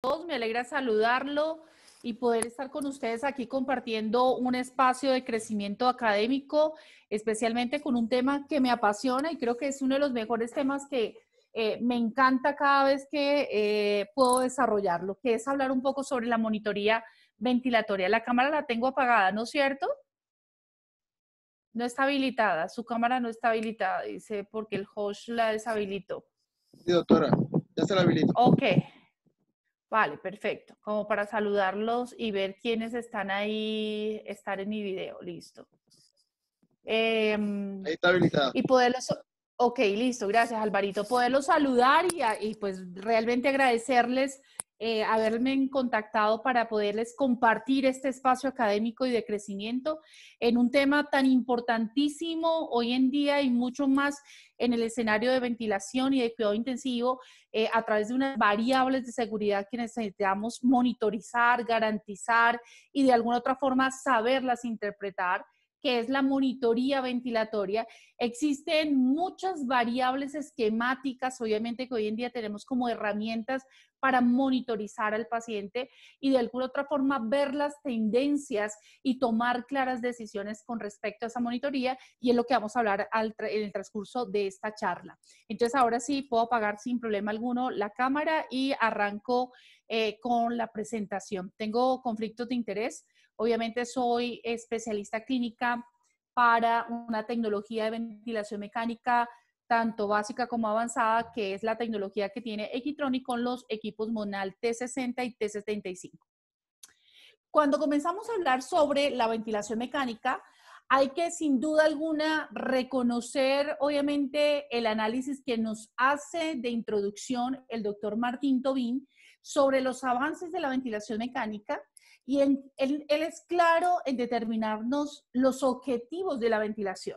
todos. Me alegra saludarlo y poder estar con ustedes aquí compartiendo un espacio de crecimiento académico, especialmente con un tema que me apasiona y creo que es uno de los mejores temas que eh, me encanta cada vez que eh, puedo desarrollarlo, que es hablar un poco sobre la monitoría ventilatoria. La cámara la tengo apagada, ¿no es cierto? No está habilitada, su cámara no está habilitada, dice, porque el host la deshabilitó. Sí, doctora, ya se la habilitó. Ok. Vale, perfecto. Como para saludarlos y ver quiénes están ahí, estar en mi video, listo. Em, ahí está habilitado. Y poderlos, ok, listo, gracias Alvarito, poderlos saludar y, y pues realmente agradecerles eh, haberme contactado para poderles compartir este espacio académico y de crecimiento en un tema tan importantísimo hoy en día y mucho más en el escenario de ventilación y de cuidado intensivo eh, a través de unas variables de seguridad que necesitamos monitorizar, garantizar y de alguna otra forma saberlas interpretar que es la monitoría ventilatoria. Existen muchas variables esquemáticas, obviamente que hoy en día tenemos como herramientas para monitorizar al paciente y de alguna otra forma ver las tendencias y tomar claras decisiones con respecto a esa monitoría y es lo que vamos a hablar en el transcurso de esta charla. Entonces ahora sí puedo apagar sin problema alguno la cámara y arranco eh, con la presentación. Tengo conflictos de interés Obviamente soy especialista clínica para una tecnología de ventilación mecánica, tanto básica como avanzada, que es la tecnología que tiene Equitronic con los equipos Monal T60 y T75. Cuando comenzamos a hablar sobre la ventilación mecánica, hay que sin duda alguna reconocer, obviamente, el análisis que nos hace de introducción el doctor Martín Tobín sobre los avances de la ventilación mecánica y él, es claro en determinarnos los objetivos de la ventilación.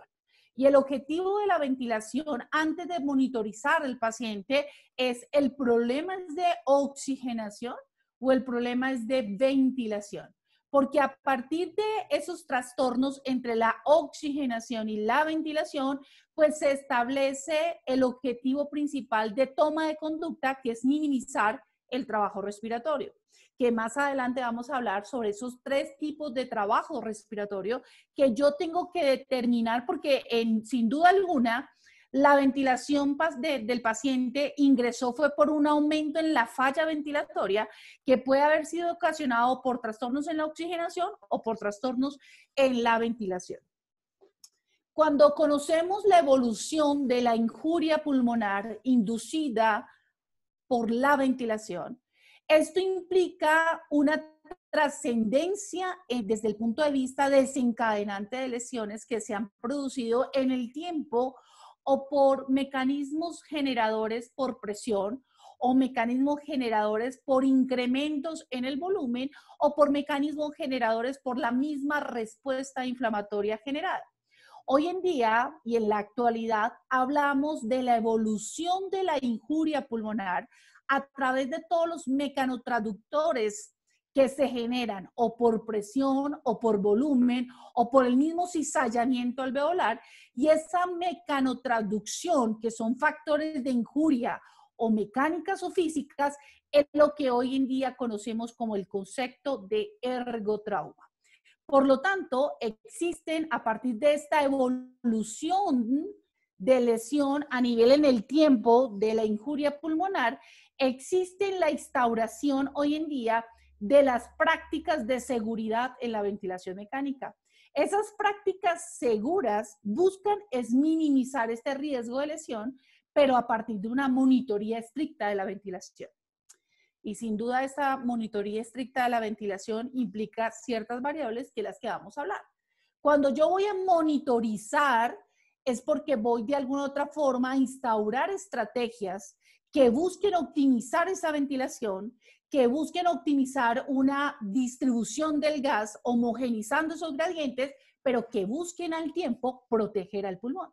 Y el objetivo de la ventilación antes de monitorizar al paciente es el problema es de oxigenación o el problema es de ventilación. Porque a partir de esos trastornos entre la oxigenación y la ventilación, pues se establece el objetivo principal de toma de conducta, que es minimizar el trabajo respiratorio, que más adelante vamos a hablar sobre esos tres tipos de trabajo respiratorio que yo tengo que determinar porque en, sin duda alguna la ventilación del paciente ingresó fue por un aumento en la falla ventilatoria que puede haber sido ocasionado por trastornos en la oxigenación o por trastornos en la ventilación. Cuando conocemos la evolución de la injuria pulmonar inducida por la ventilación. Esto implica una trascendencia eh, desde el punto de vista desencadenante de lesiones que se han producido en el tiempo o por mecanismos generadores por presión o mecanismos generadores por incrementos en el volumen o por mecanismos generadores por la misma respuesta inflamatoria generada. Hoy en día y en la actualidad hablamos de la evolución de la injuria pulmonar a través de todos los mecanotraductores que se generan o por presión o por volumen o por el mismo cizallamiento alveolar y esa mecanotraducción que son factores de injuria o mecánicas o físicas es lo que hoy en día conocemos como el concepto de ergotrauma. Por lo tanto, existen a partir de esta evolución de lesión a nivel en el tiempo de la injuria pulmonar, existe la instauración hoy en día de las prácticas de seguridad en la ventilación mecánica. Esas prácticas seguras buscan es minimizar este riesgo de lesión, pero a partir de una monitoría estricta de la ventilación. Y sin duda esta monitoría estricta de la ventilación implica ciertas variables que las que vamos a hablar. Cuando yo voy a monitorizar es porque voy de alguna u otra forma a instaurar estrategias que busquen optimizar esa ventilación, que busquen optimizar una distribución del gas, homogenizando esos gradientes, pero que busquen al tiempo proteger al pulmón.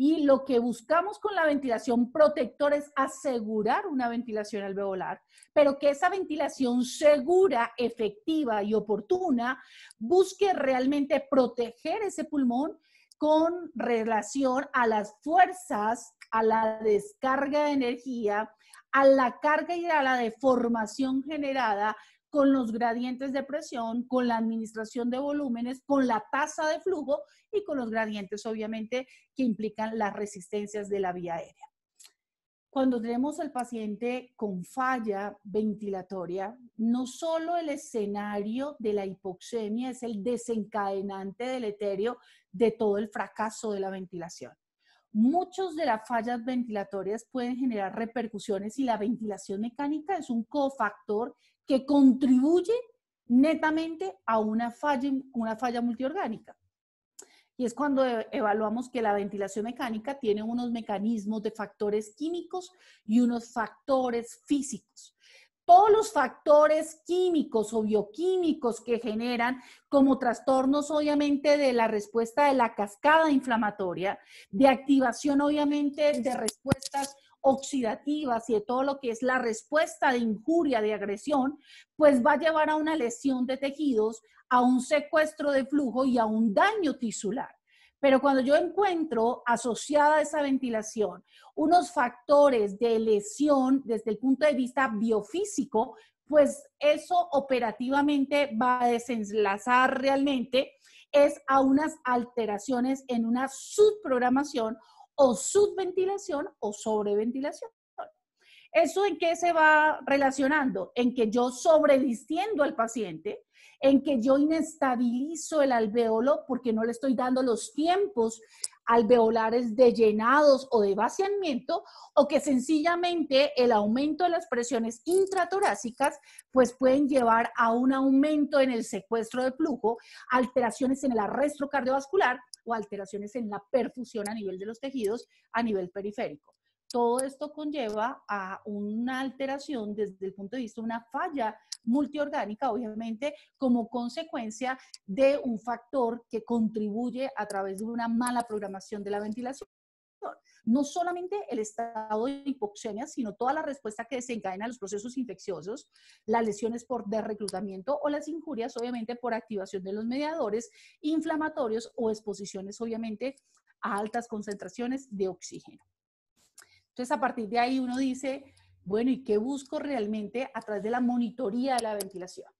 Y lo que buscamos con la ventilación protectora es asegurar una ventilación alveolar, pero que esa ventilación segura, efectiva y oportuna busque realmente proteger ese pulmón con relación a las fuerzas, a la descarga de energía, a la carga y a la deformación generada con los gradientes de presión, con la administración de volúmenes, con la tasa de flujo y con los gradientes, obviamente, que implican las resistencias de la vía aérea. Cuando tenemos al paciente con falla ventilatoria, no solo el escenario de la hipoxemia es el desencadenante del etéreo de todo el fracaso de la ventilación. Muchos de las fallas ventilatorias pueden generar repercusiones y la ventilación mecánica es un cofactor que contribuye netamente a una falla, una falla multiorgánica. Y es cuando e-, evaluamos que la ventilación mecánica tiene unos mecanismos de factores químicos y unos factores físicos. Todos los factores químicos o bioquímicos que generan como trastornos obviamente de la respuesta de la cascada inflamatoria, de activación obviamente de respuestas oxidativas y de todo lo que es la respuesta de injuria, de agresión, pues va a llevar a una lesión de tejidos, a un secuestro de flujo y a un daño tisular. Pero cuando yo encuentro asociada a esa ventilación unos factores de lesión desde el punto de vista biofísico, pues eso operativamente va a desenlazar realmente es a unas alteraciones en una subprogramación o subventilación o sobreventilación. ¿Eso en qué se va relacionando? En que yo sobredistiendo al paciente, en que yo inestabilizo el alveolo porque no le estoy dando los tiempos alveolares de llenados o de vaciamiento, o que sencillamente el aumento de las presiones intratorácicas, pues pueden llevar a un aumento en el secuestro de flujo, alteraciones en el arresto cardiovascular o alteraciones en la perfusión a nivel de los tejidos a nivel periférico. Todo esto conlleva a una alteración desde el punto de vista de una falla multiorgánica, obviamente, como consecuencia de un factor que contribuye a través de una mala programación de la ventilación no solamente el estado de hipoxemia, sino toda la respuesta que desencadena los procesos infecciosos, las lesiones por derreclutamiento o las injurias, obviamente, por activación de los mediadores inflamatorios o exposiciones, obviamente, a altas concentraciones de oxígeno. Entonces, a partir de ahí uno dice, bueno, ¿y qué busco realmente a través de la monitoría de la ventilación?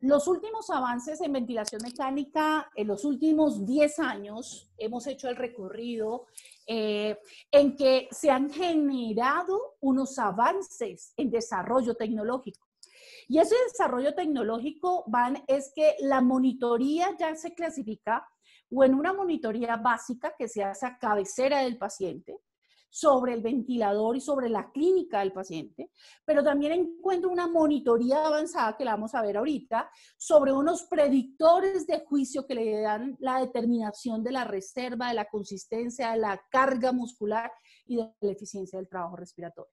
Los últimos avances en ventilación mecánica, en los últimos 10 años, hemos hecho el recorrido eh, en que se han generado unos avances en desarrollo tecnológico. Y ese desarrollo tecnológico, Van, es que la monitoría ya se clasifica o en una monitoría básica que se hace a cabecera del paciente, sobre el ventilador y sobre la clínica del paciente, pero también encuentro una monitoría avanzada que la vamos a ver ahorita sobre unos predictores de juicio que le dan la determinación de la reserva, de la consistencia, de la carga muscular y de la eficiencia del trabajo respiratorio.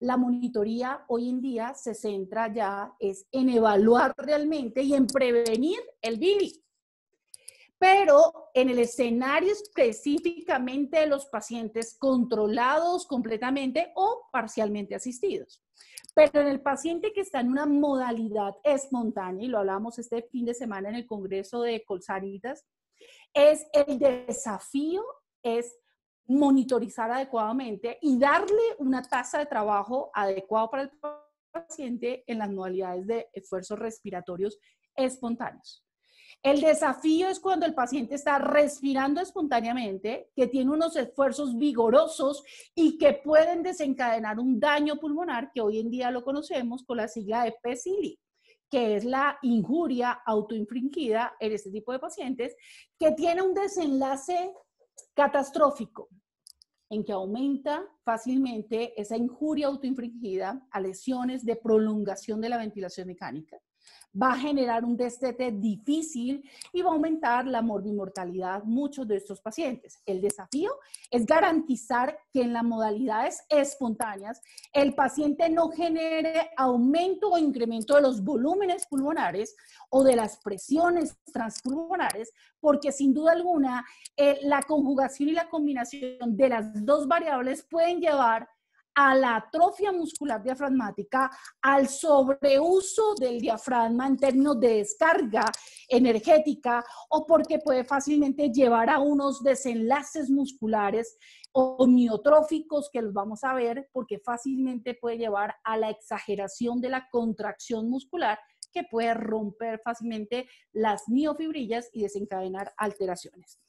La monitoría hoy en día se centra ya es en evaluar realmente y en prevenir el virus pero en el escenario específicamente de los pacientes controlados completamente o parcialmente asistidos. Pero en el paciente que está en una modalidad espontánea, y lo hablamos este fin de semana en el Congreso de Colzaritas, es el desafío, es monitorizar adecuadamente y darle una tasa de trabajo adecuada para el paciente en las modalidades de esfuerzos respiratorios espontáneos. El desafío es cuando el paciente está respirando espontáneamente, que tiene unos esfuerzos vigorosos y que pueden desencadenar un daño pulmonar que hoy en día lo conocemos con la sigla de PECI, que es la injuria autoinfringida en este tipo de pacientes, que tiene un desenlace catastrófico en que aumenta fácilmente esa injuria autoinfringida a lesiones de prolongación de la ventilación mecánica, va a generar un destete difícil y va a aumentar la morbimortalidad muchos de estos pacientes. El desafío es garantizar que en las modalidades espontáneas el paciente no genere aumento o incremento de los volúmenes pulmonares o de las presiones transpulmonares, porque sin duda alguna eh, la conjugación y la combinación de las dos variables pueden llevar a la atrofia muscular diafragmática, al sobreuso del diafragma en términos de descarga energética o porque puede fácilmente llevar a unos desenlaces musculares o miotróficos que los vamos a ver porque fácilmente puede llevar a la exageración de la contracción muscular que puede romper fácilmente las miofibrillas y desencadenar alteraciones.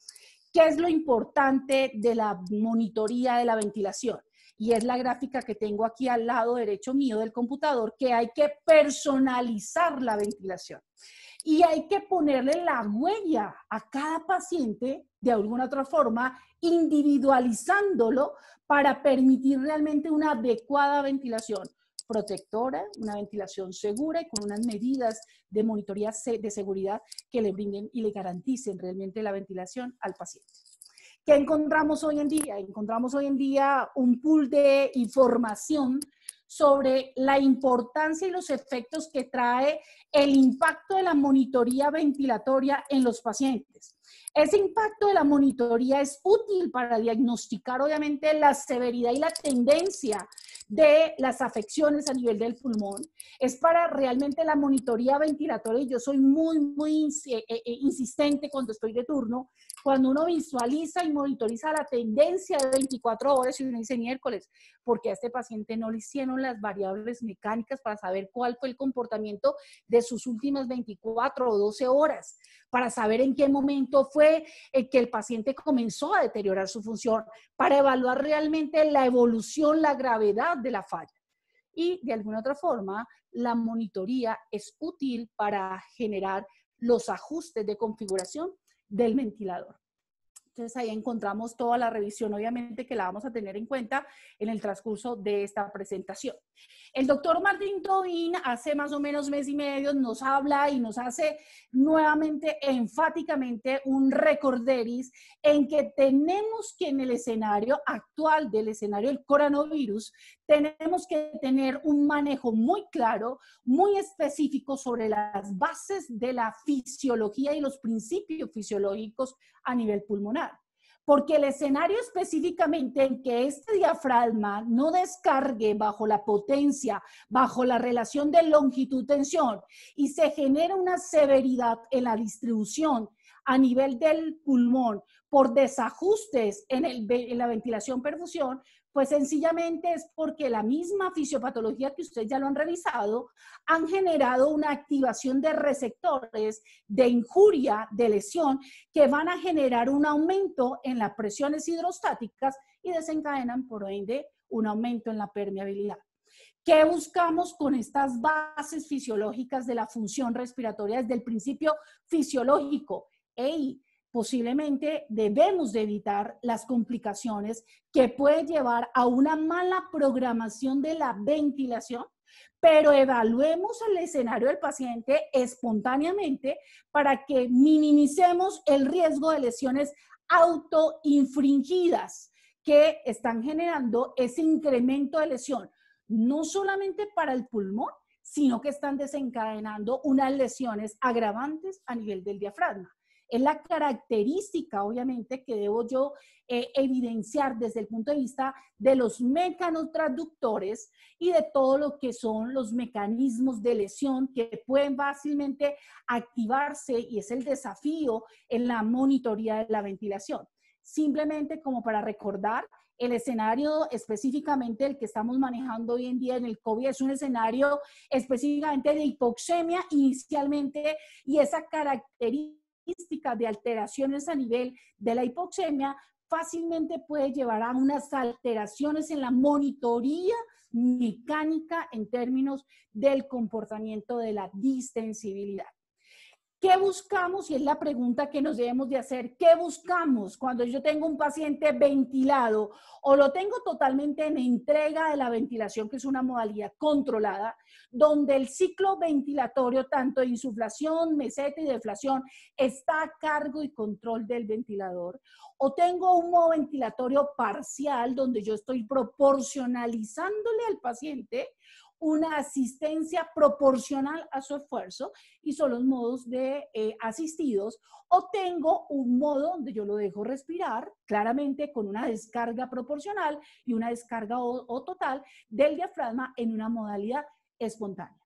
¿Qué es lo importante de la monitoría de la ventilación? y es la gráfica que tengo aquí al lado derecho mío del computador, que hay que personalizar la ventilación. Y hay que ponerle la huella a cada paciente de alguna otra forma, individualizándolo para permitir realmente una adecuada ventilación protectora, una ventilación segura y con unas medidas de monitoría de seguridad que le brinden y le garanticen realmente la ventilación al paciente. ¿Qué encontramos hoy en día? Encontramos hoy en día un pool de información sobre la importancia y los efectos que trae el impacto de la monitoría ventilatoria en los pacientes. Ese impacto de la monitoría es útil para diagnosticar obviamente la severidad y la tendencia de las afecciones a nivel del pulmón. Es para realmente la monitoría ventilatoria y yo soy muy, muy eh, eh, insistente cuando estoy de turno cuando uno visualiza y monitoriza la tendencia de 24 horas y uno dice miércoles, porque a este paciente no le hicieron las variables mecánicas para saber cuál fue el comportamiento de sus últimas 24 o 12 horas, para saber en qué momento fue eh, que el paciente comenzó a deteriorar su función, para evaluar realmente la evolución, la gravedad de la falla. Y de alguna otra forma, la monitoría es útil para generar los ajustes de configuración del ventilador. Entonces ahí encontramos toda la revisión, obviamente que la vamos a tener en cuenta en el transcurso de esta presentación. El doctor Martín Tobin hace más o menos mes y medio nos habla y nos hace nuevamente enfáticamente un recorderis en que tenemos que en el escenario actual del escenario del coronavirus, tenemos que tener un manejo muy claro, muy específico sobre las bases de la fisiología y los principios fisiológicos a nivel pulmonar porque el escenario específicamente en que este diafragma no descargue bajo la potencia, bajo la relación de longitud-tensión y se genera una severidad en la distribución a nivel del pulmón por desajustes en, la ventilación-perfusión, pues sencillamente es porque la misma fisiopatología que ustedes ya lo han revisado, han generado una activación de receptores de injuria, de lesión, que van a generar un aumento en las presiones hidrostáticas y desencadenan, por ende, un aumento en la permeabilidad. ¿Qué buscamos con estas bases fisiológicas de la función respiratoria desde el principio fisiológico? ¡Ey! posiblemente debemos de evitar las complicaciones que puede llevar a una mala programación de la ventilación, pero evaluemos el escenario del paciente espontáneamente para que minimicemos el riesgo de lesiones autoinfringidas que están generando ese incremento de lesión, no solamente para el pulmón, sino que están desencadenando unas lesiones agravantes a nivel del diafragma. Es la característica, obviamente, que debo yo eh, evidenciar desde el punto de vista de los mecanos traductores y de todo lo que son los mecanismos de lesión que pueden fácilmente activarse y es el desafío en la monitoría de la ventilación. Simplemente como para recordar, el escenario específicamente el que estamos manejando hoy en día en el COVID es un escenario específicamente de hipoxemia inicialmente y esa característica de alteraciones a nivel de la hipoxemia fácilmente puede llevar a unas alteraciones en la monitoría mecánica en términos del comportamiento de la distensibilidad. ¿Qué buscamos? Y es la pregunta que nos debemos de hacer. ¿Qué buscamos cuando yo tengo un paciente ventilado o lo tengo totalmente en entrega de la ventilación, que es una modalidad controlada, donde el ciclo ventilatorio, tanto de insuflación, meseta y deflación, está a cargo y control del ventilador? ¿O tengo un modo ventilatorio parcial, donde yo estoy proporcionalizándole al paciente una asistencia proporcional a su esfuerzo y son los modos de eh, asistidos o tengo un modo donde yo lo dejo respirar claramente con una descarga proporcional y una descarga o, total del diafragma en una modalidad espontánea.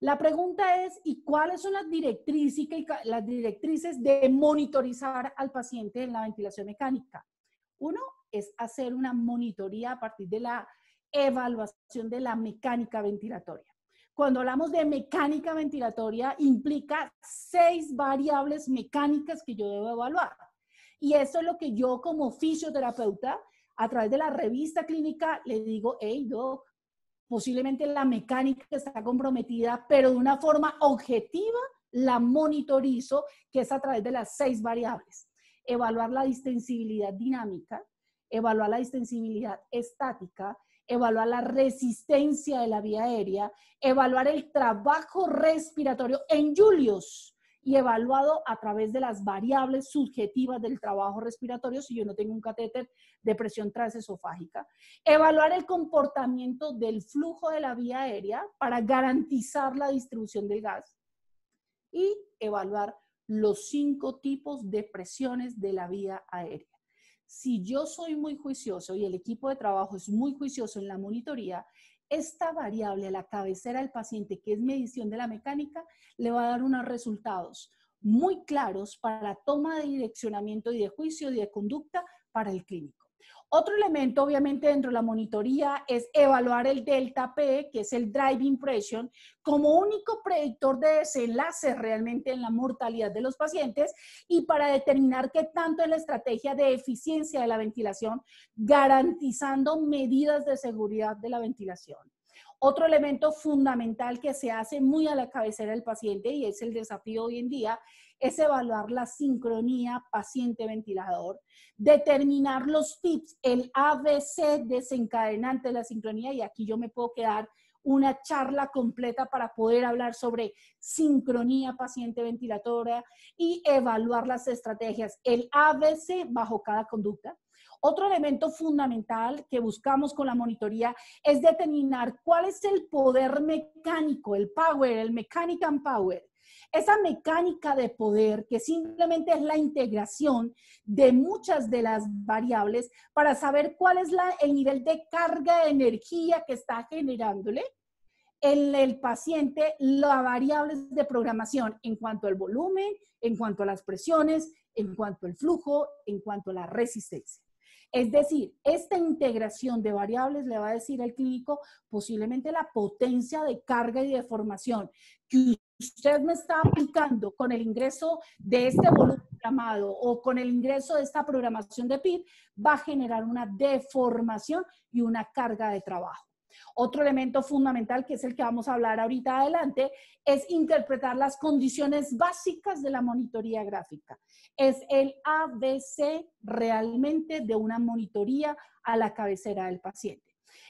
La pregunta es, ¿y cuáles son las directrices, las directrices de monitorizar al paciente en la ventilación mecánica? Uno es hacer una monitoría a partir de la evaluación de la mecánica ventilatoria. Cuando hablamos de mecánica ventilatoria, implica seis variables mecánicas que yo debo evaluar. Y eso es lo que yo como fisioterapeuta, a través de la revista clínica, le digo, hey, yo posiblemente la mecánica está comprometida, pero de una forma objetiva la monitorizo, que es a través de las seis variables. Evaluar la distensibilidad dinámica, evaluar la distensibilidad estática, evaluar la resistencia de la vía aérea, evaluar el trabajo respiratorio en julios y evaluado a través de las variables subjetivas del trabajo respiratorio, si yo no tengo un catéter de presión transesofágica. Evaluar el comportamiento del flujo de la vía aérea para garantizar la distribución del gas. Y evaluar los cinco tipos de presiones de la vía aérea si yo soy muy juicioso y el equipo de trabajo es muy juicioso en la monitoría, esta variable a la cabecera del paciente, que es medición de la mecánica, le va a dar unos resultados muy claros para la toma de direccionamiento y de juicio y de conducta para el clínico. Otro elemento, obviamente, dentro de la monitoría es evaluar el delta P, que es el driving pressure, como único predictor de desenlace realmente en la mortalidad de los pacientes y para determinar qué tanto es la estrategia de eficiencia de la ventilación, garantizando medidas de seguridad de la ventilación. Otro elemento fundamental que se hace muy a la cabecera del paciente y es el desafío hoy en día es evaluar la sincronía paciente-ventilador, determinar los tips, el ABC desencadenante de la sincronía, y aquí yo me puedo quedar una charla completa para poder hablar sobre sincronía paciente ventilatoria y evaluar las estrategias, el ABC bajo cada conducta. Otro elemento fundamental que buscamos con la monitoría es determinar cuál es el poder mecánico, el power, el mechanical power esa mecánica de poder que simplemente es la integración de muchas de las variables para saber cuál es el nivel de carga de energía que está generándole en el paciente las variables de programación en cuanto al volumen, en cuanto a las presiones, en cuanto al flujo, en cuanto a la resistencia. Es decir, esta integración de variables le va a decir al clínico posiblemente la potencia de carga y deformación formación que usted me está aplicando con el ingreso de este volumen programado o con el ingreso de esta programación de PIB, va a generar una deformación y una carga de trabajo. Otro elemento fundamental, que es el que vamos a hablar ahorita adelante, es interpretar las condiciones básicas de la monitoría gráfica. Es el ABC realmente de una monitoría a la cabecera del paciente.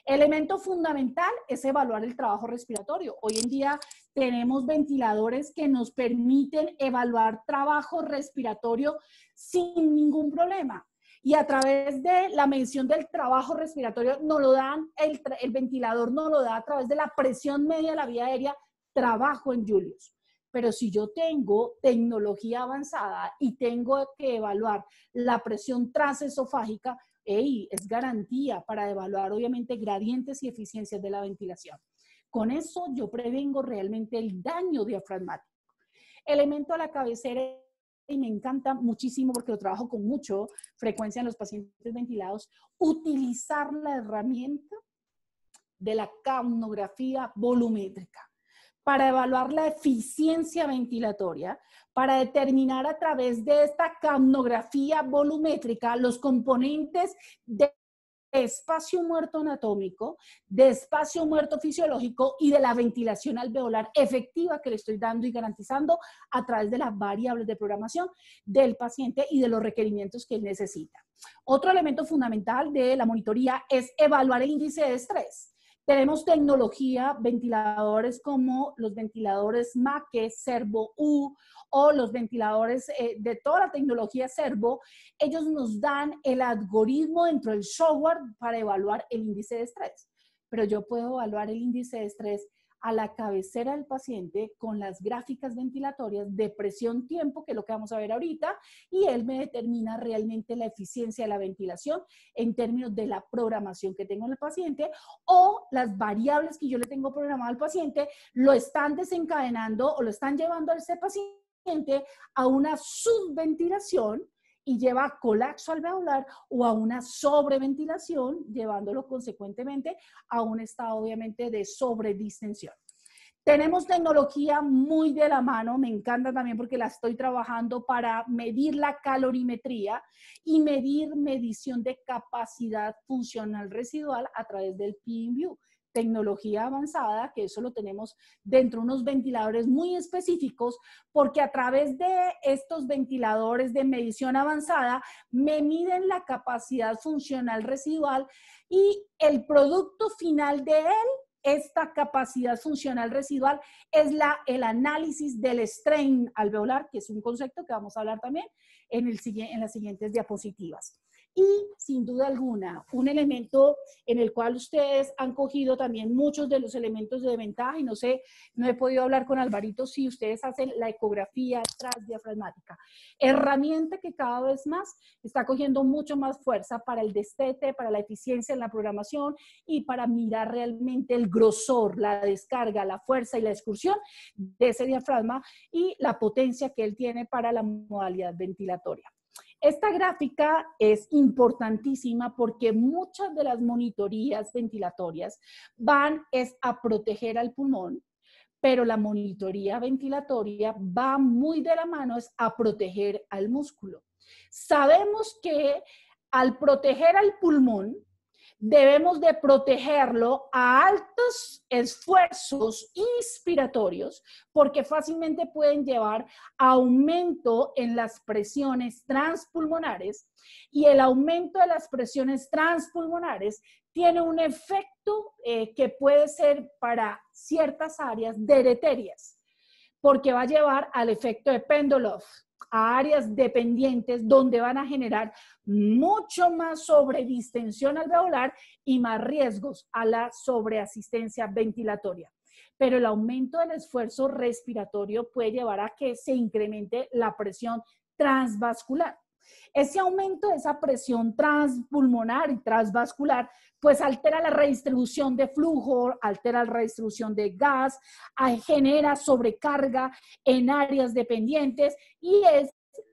Elemento fundamental es evaluar el trabajo respiratorio. Hoy en día tenemos ventiladores que nos permiten evaluar trabajo respiratorio sin ningún problema. Y a través de la mención del trabajo respiratorio, no lo dan, el, ventilador no lo da a través de la presión media de la vía aérea, trabajo en Julius. Pero si yo tengo tecnología avanzada y tengo que evaluar la presión transesofágica, es garantía para evaluar obviamente gradientes y eficiencias de la ventilación. Con eso yo prevengo realmente el daño diafragmático. Elemento a la cabecera y me encanta muchísimo porque lo trabajo con mucho frecuencia en los pacientes ventilados, utilizar la herramienta de la camnografía volumétrica para evaluar la eficiencia ventilatoria, para determinar a través de esta camnografía volumétrica los componentes de espacio muerto anatómico, de espacio muerto fisiológico y de la ventilación alveolar efectiva que le estoy dando y garantizando a través de las variables de programación del paciente y de los requerimientos que él necesita. Otro elemento fundamental de la monitoría es evaluar el índice de estrés. Tenemos tecnología, ventiladores como los ventiladores Maque Servo U o los ventiladores eh, de toda la tecnología Servo. Ellos nos dan el algoritmo dentro del software para evaluar el índice de estrés. Pero yo puedo evaluar el índice de estrés a la cabecera del paciente con las gráficas ventilatorias de presión-tiempo, que es lo que vamos a ver ahorita, y él me determina realmente la eficiencia de la ventilación en términos de la programación que tengo en el paciente o las variables que yo le tengo programado al paciente, lo están desencadenando o lo están llevando a ese paciente a una subventilación y lleva a colapso alveolar o a una sobreventilación, llevándolo consecuentemente a un estado obviamente de sobredistensión. Tenemos tecnología muy de la mano, me encanta también porque la estoy trabajando para medir la calorimetría y medir medición de capacidad funcional residual a través del PINView tecnología avanzada, que eso lo tenemos dentro de unos ventiladores muy específicos, porque a través de estos ventiladores de medición avanzada me miden la capacidad funcional residual y el producto final de él esta capacidad funcional residual es el análisis del strain alveolar, que es un concepto que vamos a hablar también en las siguientes diapositivas. Y sin duda alguna, un elemento en el cual ustedes han cogido también muchos de los elementos de ventaja, y no sé, no he podido hablar con Alvarito si ustedes hacen la ecografía transdiafragmática. Herramienta que cada vez más está cogiendo mucho más fuerza para el destete, para la eficiencia en la programación y para mirar realmente el grosor, la descarga, la fuerza y la excursión de ese diafragma y la potencia que él tiene para la modalidad ventilatoria. Esta gráfica es importantísima porque muchas de las monitorías ventilatorias van es a proteger al pulmón, pero la monitoría ventilatoria va muy de la mano es a proteger al músculo. Sabemos que al proteger al pulmón, debemos de protegerlo a altos esfuerzos inspiratorios porque fácilmente pueden llevar a aumento en las presiones transpulmonares y el aumento de las presiones transpulmonares tiene un efecto eh, que puede ser para ciertas áreas deleterias porque va a llevar al efecto de Pendolov a áreas dependientes donde van a generar mucho más sobredistensión alveolar y más riesgos a la sobreasistencia ventilatoria. Pero el aumento del esfuerzo respiratorio puede llevar a que se incremente la presión transvascular. Ese aumento de esa presión transpulmonar y transvascular, pues altera la redistribución de flujo, altera la redistribución de gas, genera sobrecarga en áreas dependientes y es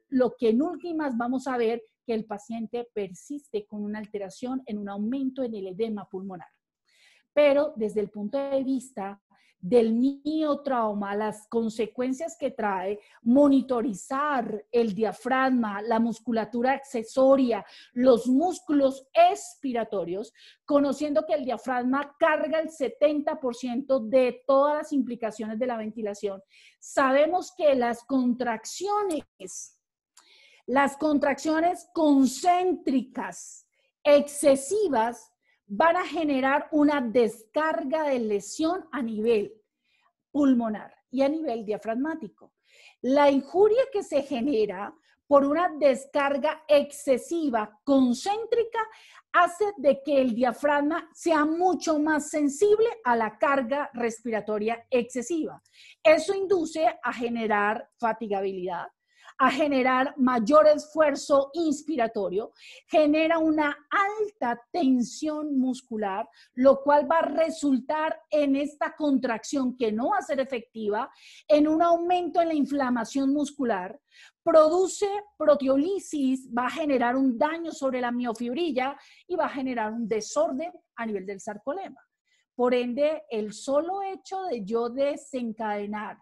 lo que en últimas vamos a ver que el paciente persiste con una alteración en un aumento en el edema pulmonar. Pero desde el punto de vista del trauma, las consecuencias que trae, monitorizar el diafragma, la musculatura accesoria, los músculos expiratorios, conociendo que el diafragma carga el 70% de todas las implicaciones de la ventilación. Sabemos que las contracciones, las contracciones concéntricas excesivas van a generar una descarga de lesión a nivel pulmonar y a nivel diafragmático. La injuria que se genera por una descarga excesiva, concéntrica, hace de que el diafragma sea mucho más sensible a la carga respiratoria excesiva. Eso induce a generar fatigabilidad, a generar mayor esfuerzo inspiratorio, genera una alta tensión muscular, lo cual va a resultar en esta contracción que no va a ser efectiva, en un aumento en la inflamación muscular, produce proteolisis, va a generar un daño sobre la miofibrilla y va a generar un desorden a nivel del sarcolema. Por ende, el solo hecho de yo desencadenar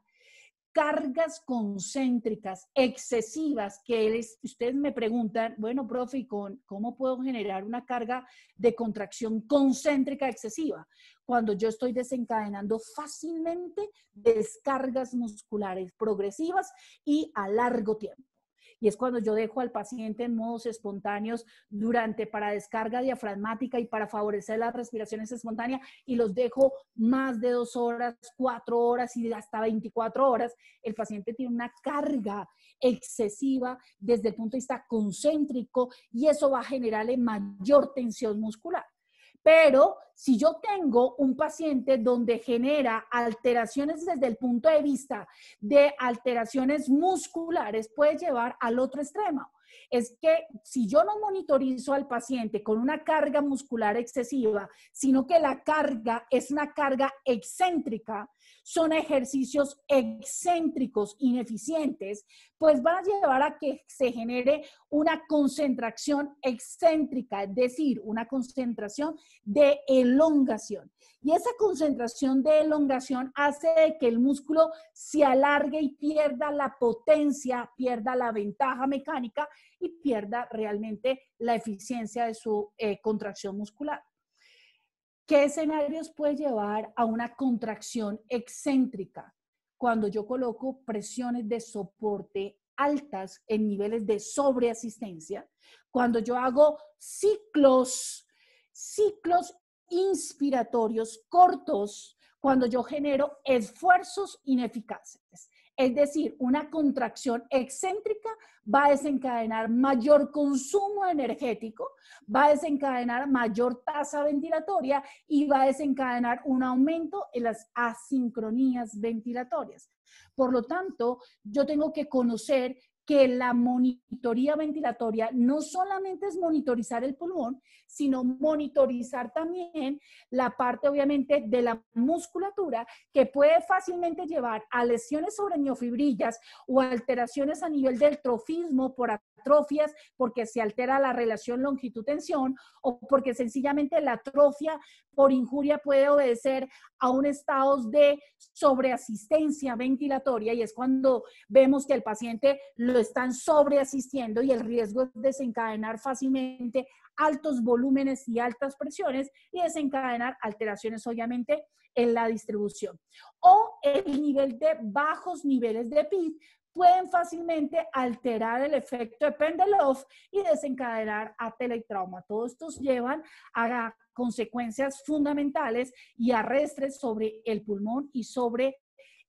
cargas concéntricas excesivas que ustedes me preguntan, bueno, profe, con, ¿cómo puedo generar una carga de contracción concéntrica excesiva? Cuando yo estoy desencadenando fácilmente descargas musculares progresivas y a largo tiempo y es cuando yo dejo al paciente en modos espontáneos durante para descarga diafragmática y para favorecer las respiraciones espontáneas y los dejo más de dos horas, cuatro horas y hasta 24 horas. El paciente tiene una carga excesiva desde el punto de vista concéntrico y eso va a generarle mayor tensión muscular. Pero si yo tengo un paciente donde genera alteraciones desde el punto de vista de alteraciones musculares, puede llevar al otro extremo es que si yo no monitorizo al paciente con una carga muscular excesiva, sino que la carga es una carga excéntrica, son ejercicios excéntricos, ineficientes, pues van a llevar a que se genere una concentración excéntrica, es decir, una concentración de elongación. Y esa concentración de elongación hace que el músculo se alargue y pierda la potencia, pierda la ventaja mecánica y pierda realmente la eficiencia de su eh, contracción muscular. ¿Qué escenarios puede llevar a una contracción excéntrica? Cuando yo coloco presiones de soporte altas en niveles de sobreasistencia, cuando yo hago ciclos, ciclos inspiratorios cortos, cuando yo genero esfuerzos ineficaces. Es decir, una contracción excéntrica va a desencadenar mayor consumo energético, va a desencadenar mayor tasa ventilatoria y va a desencadenar un aumento en las asincronías ventilatorias. Por lo tanto, yo tengo que conocer que la monitoría ventilatoria no solamente es monitorizar el pulmón, sino monitorizar también la parte, obviamente, de la musculatura que puede fácilmente llevar a lesiones sobre miofibrillas o alteraciones a nivel del trofismo por atrofias, porque se altera la relación longitud-tensión o porque sencillamente la atrofia por injuria puede obedecer a un estado de sobreasistencia ventilatoria y es cuando vemos que el paciente lo están sobreasistiendo y el riesgo es desencadenar fácilmente altos volúmenes y altas presiones y desencadenar alteraciones obviamente en la distribución. O el nivel de bajos niveles de PIT pueden fácilmente alterar el efecto de Pendeloff y desencadenar a teletrauma. Todos estos llevan a consecuencias fundamentales y a sobre el pulmón y sobre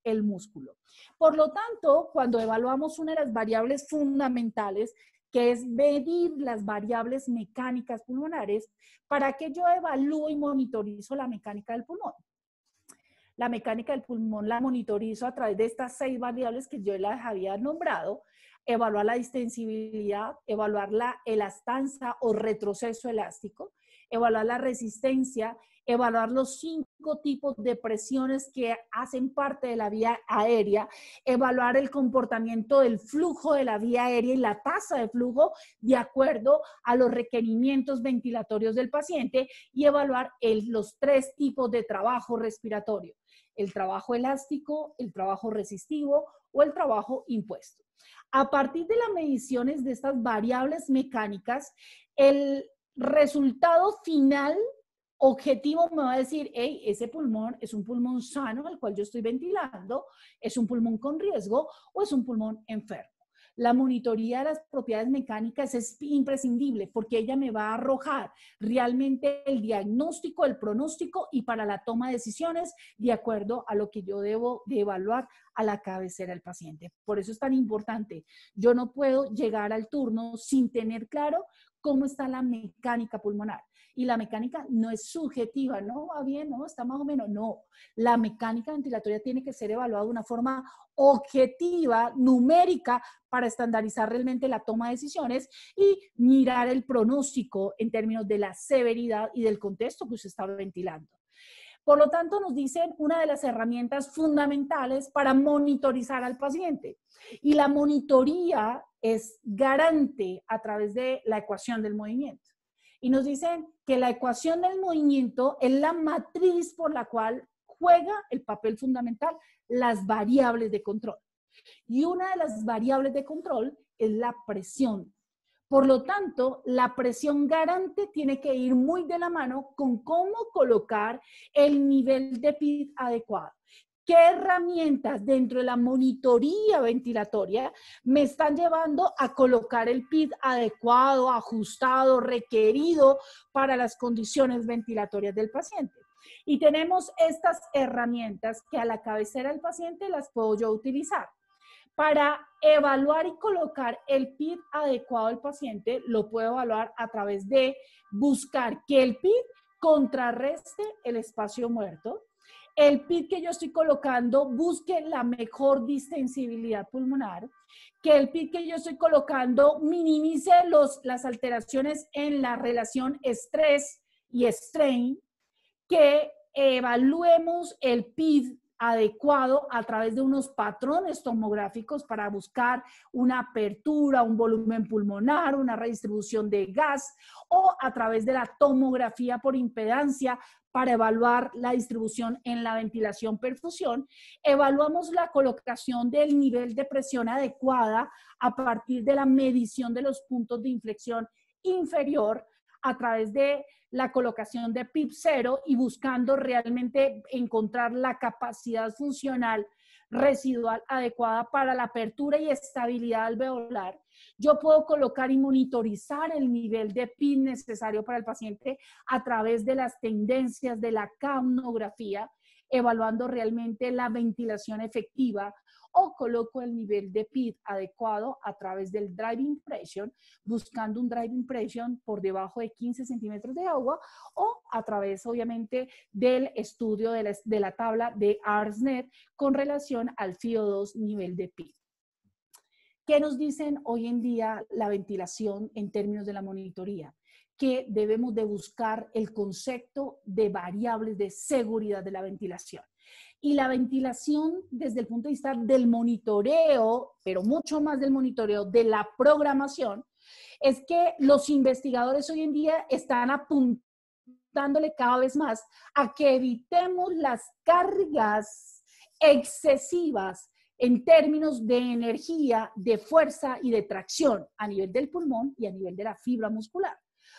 el músculo. Por lo tanto, cuando evaluamos una de las variables fundamentales, que es medir las variables mecánicas pulmonares, para que yo evalúe y monitorizo la mecánica del pulmón. La mecánica del pulmón la monitorizo a través de estas seis variables que yo las había nombrado, evaluar la distensibilidad, evaluar la elastanza o retroceso elástico, evaluar la resistencia, evaluar los cinco tipos de presiones que hacen parte de la vía aérea, evaluar el comportamiento del flujo de la vía aérea y la tasa de flujo de acuerdo a los requerimientos ventilatorios del paciente y evaluar los tres tipos de trabajo respiratorio, el trabajo elástico, el trabajo resistivo o el trabajo impuesto. A partir de las mediciones de estas variables mecánicas, el resultado final objetivo me va a decir, hey, ese pulmón es un pulmón sano al cual yo estoy ventilando, es un pulmón con riesgo o es un pulmón enfermo. La monitoría de las propiedades mecánicas es imprescindible porque ella me va a arrojar realmente el diagnóstico, el pronóstico y para la toma de decisiones de acuerdo a lo que yo debo de evaluar a la cabecera del paciente. Por eso es tan importante. Yo no puedo llegar al turno sin tener claro cómo está la mecánica pulmonar y la mecánica no es subjetiva, no va ah, bien, no está más o menos, no. La mecánica ventilatoria tiene que ser evaluada de una forma objetiva, numérica, para estandarizar realmente la toma de decisiones y mirar el pronóstico en términos de la severidad y del contexto que usted está ventilando. Por lo tanto, nos dicen una de las herramientas fundamentales para monitorizar al paciente. Y la monitoría es garante a través de la ecuación del movimiento y nos dicen que la ecuación del movimiento es la matriz por la cual juega el papel fundamental las variables de control. Y una de las variables de control es la presión. Por lo tanto, la presión garante tiene que ir muy de la mano con cómo colocar el nivel de PID adecuado qué herramientas dentro de la monitoría ventilatoria me están llevando a colocar el PID adecuado, ajustado, requerido para las condiciones ventilatorias del paciente. Y tenemos estas herramientas que a la cabecera del paciente las puedo yo utilizar. Para evaluar y colocar el PID adecuado al paciente, lo puedo evaluar a través de buscar que el PID contrarreste el espacio muerto, el PID que yo estoy colocando busque la mejor distensibilidad pulmonar, que el PID que yo estoy colocando minimice las alteraciones en la relación estrés y strain, que evaluemos el PID adecuado a través de unos patrones tomográficos para buscar una apertura, un volumen pulmonar, una redistribución de gas o a través de la tomografía por impedancia para evaluar la distribución en la ventilación perfusión, evaluamos la colocación del nivel de presión adecuada a partir de la medición de los puntos de inflexión inferior a través de la colocación de PIB cero y buscando realmente encontrar la capacidad funcional residual adecuada para la apertura y estabilidad alveolar. Yo puedo colocar y monitorizar el nivel de PIB necesario para el paciente a través de las tendencias de la camnografía, evaluando realmente la ventilación efectiva, o coloco el nivel de PID adecuado a través del driving pressure, buscando un driving pressure por debajo de 15 centímetros de agua o a través, obviamente, del estudio de la, tabla de ARSNET con relación al FIO2 nivel de PID. ¿Qué nos dicen hoy en día la ventilación en términos de la monitoría? que debemos de buscar el concepto de variables de seguridad de la ventilación. Y la ventilación desde el punto de vista del monitoreo, pero mucho más del monitoreo de la programación, es que los investigadores hoy en día están apuntándole cada vez más a que evitemos las cargas excesivas en términos de energía, de fuerza y de tracción a nivel del pulmón y a nivel de la fibra muscular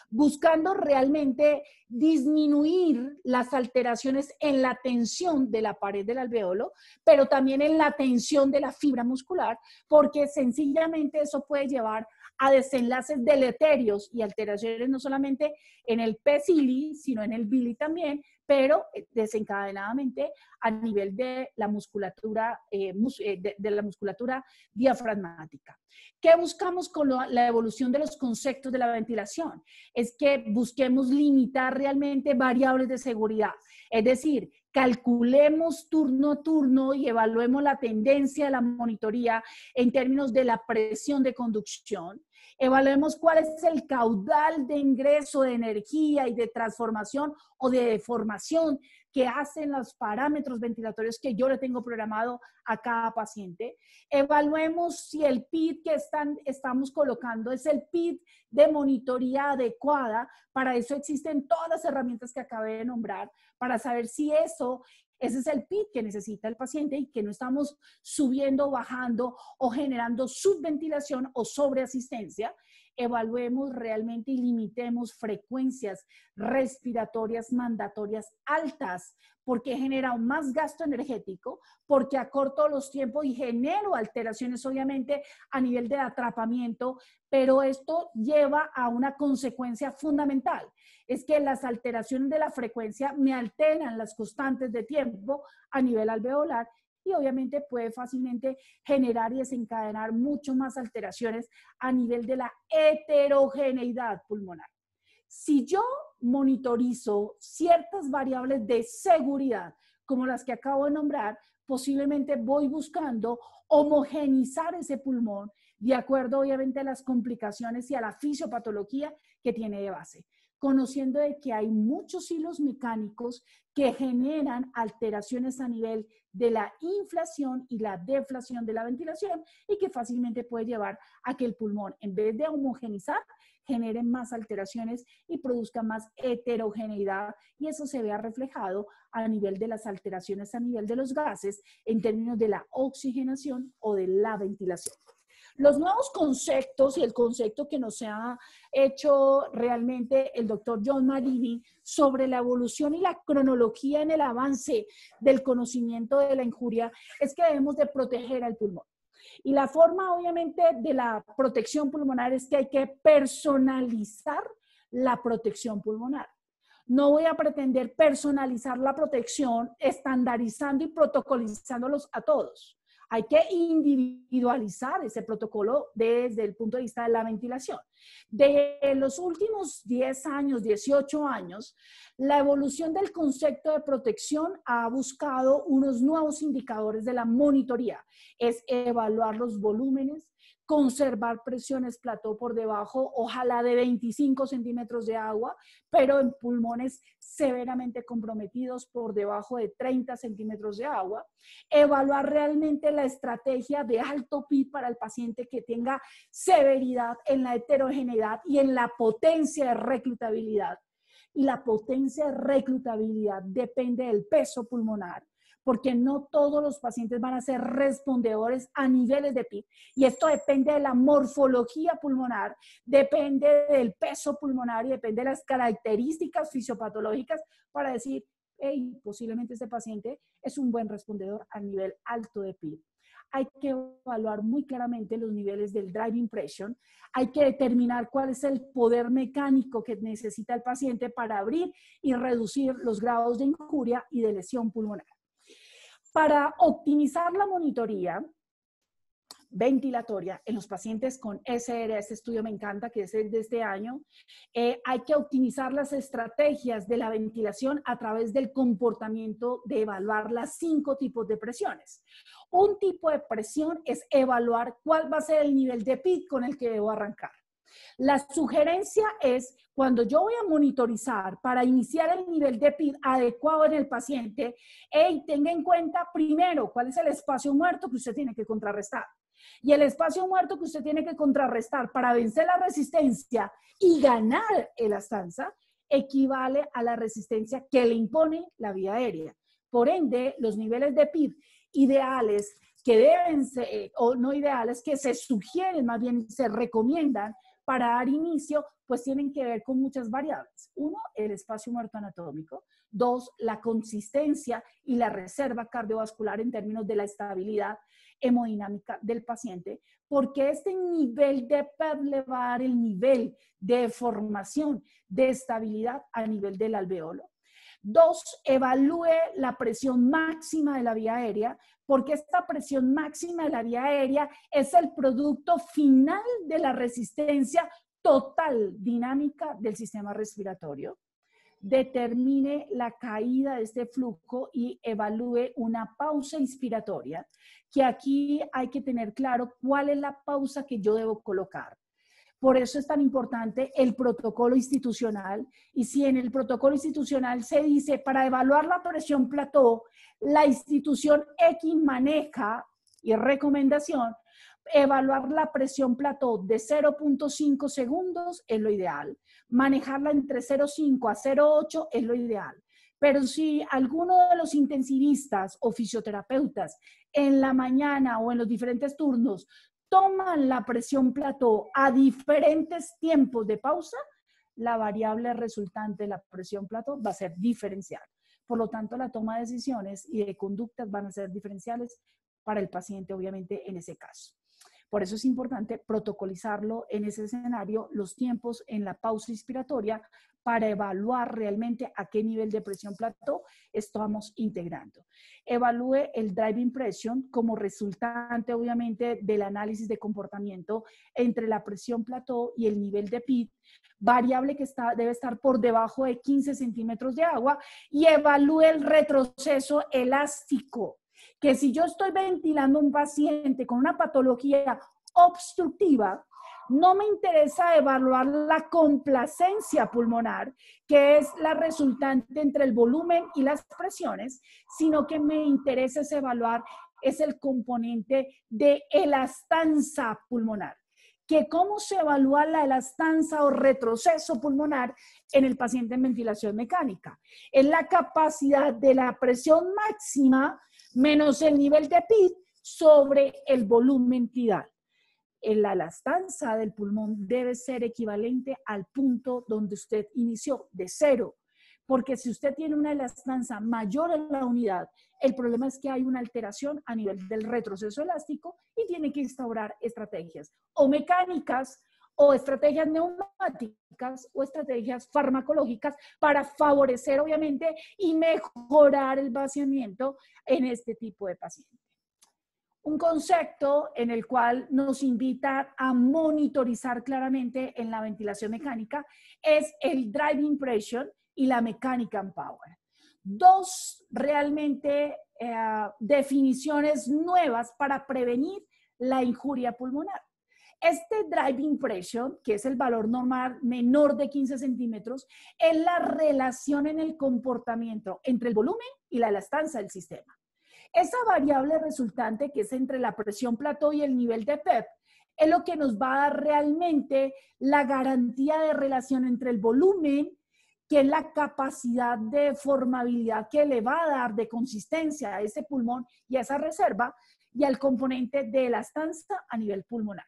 buscando realmente disminuir las alteraciones en la tensión de la pared del alveolo, pero también en la tensión de la fibra muscular, porque sencillamente eso puede llevar a desenlaces deleterios y alteraciones no solamente en el pecili, sino en el bili también, pero eh, desencadenadamente a nivel de la musculatura, eh, eh, de, la musculatura diafragmática. ¿Qué buscamos con la evolución de los conceptos de la ventilación? Es que busquemos limitar realmente variables de seguridad, es decir, calculemos turno a turno y evaluemos la tendencia de la monitoría en términos de la presión de conducción, evaluemos cuál es el caudal de ingreso de energía y de transformación o de deformación que hacen los parámetros ventilatorios que yo le tengo programado a cada paciente. Evaluemos si el PID que están, estamos colocando es el PID de monitoría adecuada. Para eso existen todas las herramientas que acabé de nombrar, para saber si eso ese es el PIT que necesita el paciente y que no estamos subiendo, bajando o generando subventilación o sobreasistencia evaluemos realmente y limitemos frecuencias respiratorias mandatorias altas, porque genera más gasto energético, porque acorto los tiempos y genero alteraciones, obviamente, a nivel de atrapamiento, pero esto lleva a una consecuencia fundamental, es que las alteraciones de la frecuencia me alteran las constantes de tiempo a nivel alveolar y obviamente puede fácilmente generar y desencadenar mucho más alteraciones a nivel de la heterogeneidad pulmonar. Si yo monitorizo ciertas variables de seguridad, como las que acabo de nombrar, posiblemente voy buscando homogenizar ese pulmón de acuerdo obviamente a las complicaciones y a la fisiopatología que tiene de base conociendo de que hay muchos hilos mecánicos que generan alteraciones a nivel de la inflación y la deflación de la ventilación y que fácilmente puede llevar a que el pulmón, en vez de homogenizar, genere más alteraciones y produzca más heterogeneidad y eso se vea reflejado a nivel de las alteraciones a nivel de los gases en términos de la oxigenación o de la ventilación. Los nuevos conceptos y el concepto que nos ha hecho realmente el doctor John Marini sobre la evolución y la cronología en el avance del conocimiento de la injuria es que debemos de proteger al pulmón. Y la forma, obviamente, de la protección pulmonar es que hay que personalizar la protección pulmonar. No voy a pretender personalizar la protección estandarizando y protocolizándolos a todos. Hay que individualizar ese protocolo desde el punto de vista de la ventilación. De los últimos 10 años, 18 años, la evolución del concepto de protección ha buscado unos nuevos indicadores de la monitoría. Es evaluar los volúmenes, conservar presiones plató por debajo, ojalá de 25 centímetros de agua, pero en pulmones severamente comprometidos por debajo de 30 centímetros de agua. Evaluar realmente la estrategia de alto PI para el paciente que tenga severidad en la heterogeneidad y en la potencia de reclutabilidad. Y la potencia de reclutabilidad depende del peso pulmonar porque no todos los pacientes van a ser respondedores a niveles de PIB. Y esto depende de la morfología pulmonar, depende del peso pulmonar y depende de las características fisiopatológicas para decir, hey, posiblemente este paciente es un buen respondedor a nivel alto de PIB hay que evaluar muy claramente los niveles del driving pressure, hay que determinar cuál es el poder mecánico que necesita el paciente para abrir y reducir los grados de injuria y de lesión pulmonar para optimizar la monitoría ventilatoria en los pacientes con SRS, Este estudio me encanta, que es de este año. Eh, hay que optimizar las estrategias de la ventilación a través del comportamiento de evaluar las cinco tipos de presiones. Un tipo de presión es evaluar cuál va a ser el nivel de PIT con el que debo arrancar. La sugerencia es, cuando yo voy a monitorizar para iniciar el nivel de PIB adecuado en el paciente, tenga en cuenta primero cuál es el espacio muerto que usted tiene que contrarrestar. Y el espacio muerto que usted tiene que contrarrestar para vencer la resistencia y ganar el astanza equivale a la resistencia que le impone la vía aérea. Por ende, los niveles de PIB ideales que deben ser, eh, o no ideales, que se sugieren, más bien se recomiendan para dar inicio, pues tienen que ver con muchas variables. Uno, el espacio muerto anatómico. Dos, la consistencia y la reserva cardiovascular en términos de la estabilidad hemodinámica del paciente, porque este nivel de PEP e va a dar el nivel de formación de estabilidad a nivel del alveolo. Dos, evalúe la presión máxima de la vía aérea, porque esta presión máxima de la vía aérea es el producto final de la resistencia total dinámica del sistema respiratorio. Determine la caída de este flujo y evalúe una pausa inspiratoria, que aquí hay que tener claro cuál es la pausa que yo debo colocar. Por eso es tan importante el protocolo institucional. Y si en el protocolo institucional se dice, para evaluar la presión plató, la institución X maneja y recomendación, evaluar la presión plató de 0.5 segundos es lo ideal. Manejarla entre 0.5 a 0.8 es lo ideal. Pero si alguno de los intensivistas o fisioterapeutas en la mañana o en los diferentes turnos toman la presión plató a diferentes tiempos de pausa, la variable resultante de la presión plató va a ser diferencial. Por lo tanto, la toma de decisiones y de conductas van a ser diferenciales para el paciente, obviamente, en ese caso. Por eso es importante protocolizarlo en ese escenario, los tiempos en la pausa inspiratoria para evaluar realmente a qué nivel de presión plató estamos integrando. Evalúe el driving pressure como resultante, obviamente, del análisis de comportamiento entre la presión plató y el nivel de PIT, variable que está, debe estar por debajo de 15 centímetros de agua, y evalúe el retroceso elástico que si yo estoy ventilando un paciente con una patología obstructiva, no me interesa evaluar la complacencia pulmonar, que es la resultante entre el volumen y las presiones, sino que me interesa evaluar es el componente de elastanza pulmonar, que cómo se evalúa la elastanza o retroceso pulmonar en el paciente en ventilación mecánica. Es la capacidad de la presión máxima menos el nivel de P sobre el volumen tidal. La lastanza del pulmón debe ser equivalente al punto donde usted inició, de cero, porque si usted tiene una elastanza mayor en la unidad, el problema es que hay una alteración a nivel del retroceso elástico y tiene que instaurar estrategias o mecánicas o estrategias neumáticas o estrategias farmacológicas para favorecer, obviamente, y mejorar el vaciamiento en este tipo de pacientes. Un concepto en el cual nos invita a monitorizar claramente en la ventilación mecánica es el driving pressure y la mechanical power. Dos realmente eh, definiciones nuevas para prevenir la injuria pulmonar. Este driving pressure, que es el valor normal menor de 15 centímetros, es la relación en el comportamiento entre el volumen y la elastanza del sistema. Esa variable resultante que es entre la presión plato y el nivel de PEP e es lo que nos va a dar realmente la garantía de relación entre el volumen, que es la capacidad de formabilidad que le va a dar de consistencia a ese pulmón y a esa reserva, y al componente de elastanza a nivel pulmonar.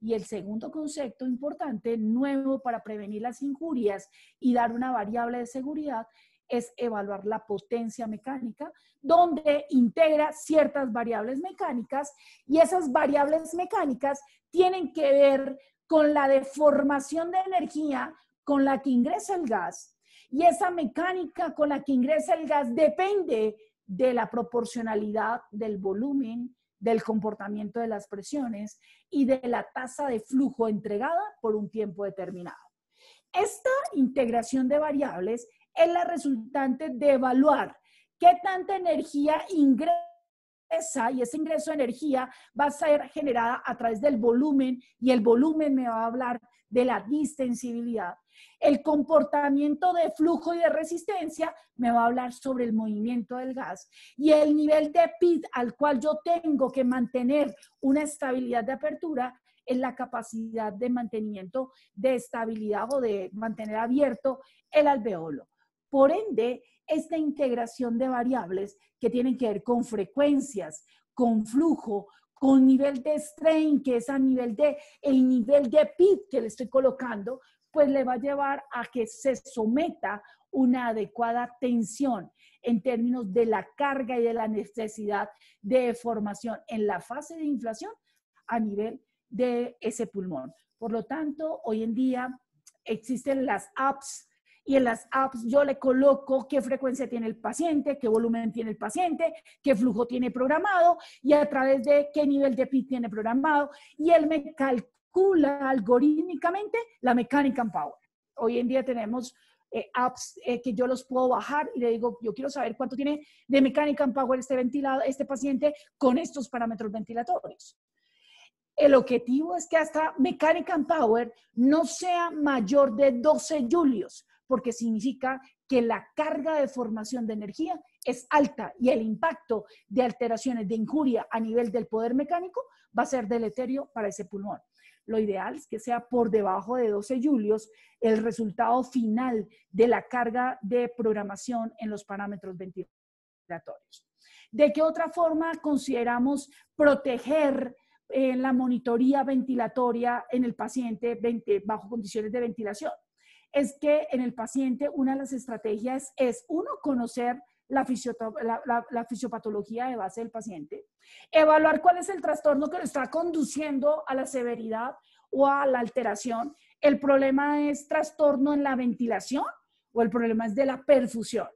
Y el segundo concepto importante, nuevo para prevenir las injurias y dar una variable de seguridad, es evaluar la potencia mecánica, donde integra ciertas variables mecánicas y esas variables mecánicas tienen que ver con la deformación de energía con la que ingresa el gas y esa mecánica con la que ingresa el gas depende de la proporcionalidad del volumen del comportamiento de las presiones y de la tasa de flujo entregada por un tiempo determinado. Esta integración de variables es la resultante de evaluar qué tanta energía ingresa y ese ingreso de energía va a ser generada a través del volumen y el volumen me va a hablar de la distensibilidad. El comportamiento de flujo y de resistencia me va a hablar sobre el movimiento del gas y el nivel de PID al cual yo tengo que mantener una estabilidad de apertura es la capacidad de mantenimiento de estabilidad o de mantener abierto el alveolo. Por ende, esta integración de variables que tienen que ver con frecuencias, con flujo, con nivel de strain, que es a nivel de el nivel de PIT que le estoy colocando, pues le va a llevar a que se someta una adecuada tensión en términos de la carga y de la necesidad de formación en la fase de inflación a nivel de ese pulmón. Por lo tanto, hoy en día existen las apps y en las apps yo le coloco qué frecuencia tiene el paciente, qué volumen tiene el paciente, qué flujo tiene programado y a través de qué nivel de PIT tiene programado y él me calcula algorítmicamente la mecánica Power. Hoy en día tenemos eh, apps eh, que yo los puedo bajar y le digo, yo quiero saber cuánto tiene de mecánica Power este ventilado, este paciente con estos parámetros ventilatorios. El objetivo es que hasta Mechanic Power no sea mayor de 12 julios porque significa que la carga de formación de energía es alta y el impacto de alteraciones de injuria a nivel del poder mecánico va a ser deleterio para ese pulmón. Lo ideal es que sea por debajo de 12 julios el resultado final de la carga de programación en los parámetros ventilatorios. ¿De qué otra forma consideramos proteger eh, la monitoría ventilatoria en el paciente bajo condiciones de ventilación? es que en el paciente una de las estrategias es, uno, conocer la, fisiopatología de base del paciente, evaluar cuál es el trastorno que lo está conduciendo a la severidad o a la alteración. El problema es trastorno en la ventilación o el problema es de la perfusión.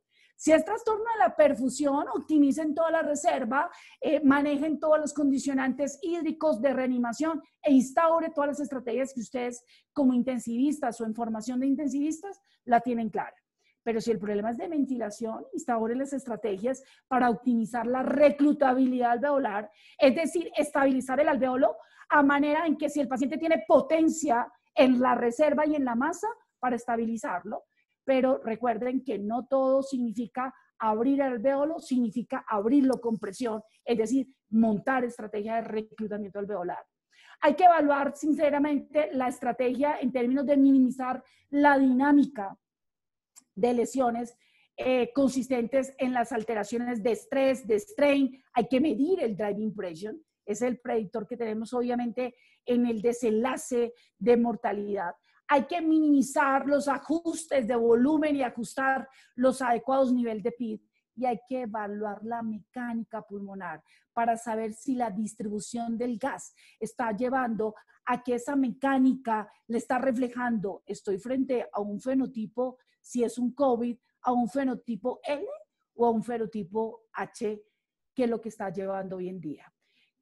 Si es trastorno de la perfusión, optimicen toda la reserva, eh, manejen todos los condicionantes hídricos de reanimación e instaure todas las estrategias que ustedes como intensivistas o en formación de intensivistas la tienen clara. Pero si el problema es de ventilación, instaure las estrategias para optimizar la reclutabilidad alveolar, es decir, estabilizar el alveolo a manera en que si el paciente tiene potencia en la reserva y en la masa para estabilizarlo, pero recuerden que no todo significa abrir el alvéolo, significa abrirlo con presión, es decir, montar estrategia de reclutamiento alveolar. Hay que evaluar sinceramente la estrategia en términos de minimizar la dinámica de lesiones eh, consistentes en las alteraciones de estrés, de strain. Hay que medir el driving pressure. Es el predictor que tenemos obviamente en el desenlace de mortalidad hay que minimizar los ajustes de volumen y ajustar los adecuados niveles de PIB y hay que evaluar la mecánica pulmonar para saber si la distribución del gas está llevando a que esa mecánica le está reflejando, estoy frente a un fenotipo, si es un COVID, a un fenotipo L o a un fenotipo H, que es lo que está llevando hoy en día.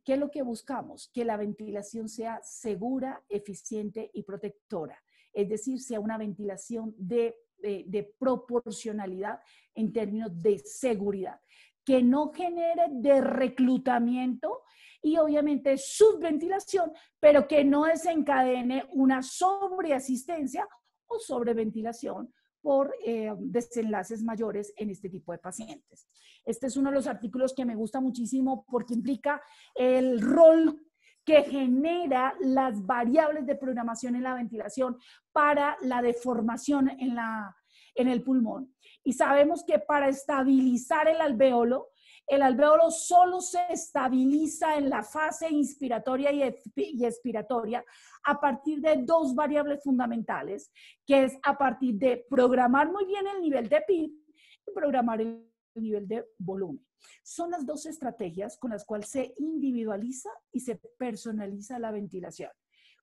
¿Qué es lo que buscamos? Que la ventilación sea segura, eficiente y protectora es decir, sea una ventilación eh, de, proporcionalidad en términos de seguridad, que no genere de reclutamiento y obviamente subventilación, pero que no desencadene una sobreasistencia o sobreventilación por eh, desenlaces mayores en este tipo de pacientes. Este es uno de los artículos que me gusta muchísimo porque implica el rol que genera las variables de programación en la ventilación para la deformación en, la, en el pulmón. Y sabemos que para estabilizar el alveolo, el alveolo solo se estabiliza en la fase inspiratoria y expiratoria a partir de dos variables fundamentales, que es a partir de programar muy bien el nivel de PIB y programar el nivel de volumen. Son las dos estrategias con las cuales se individualiza y se personaliza la ventilación.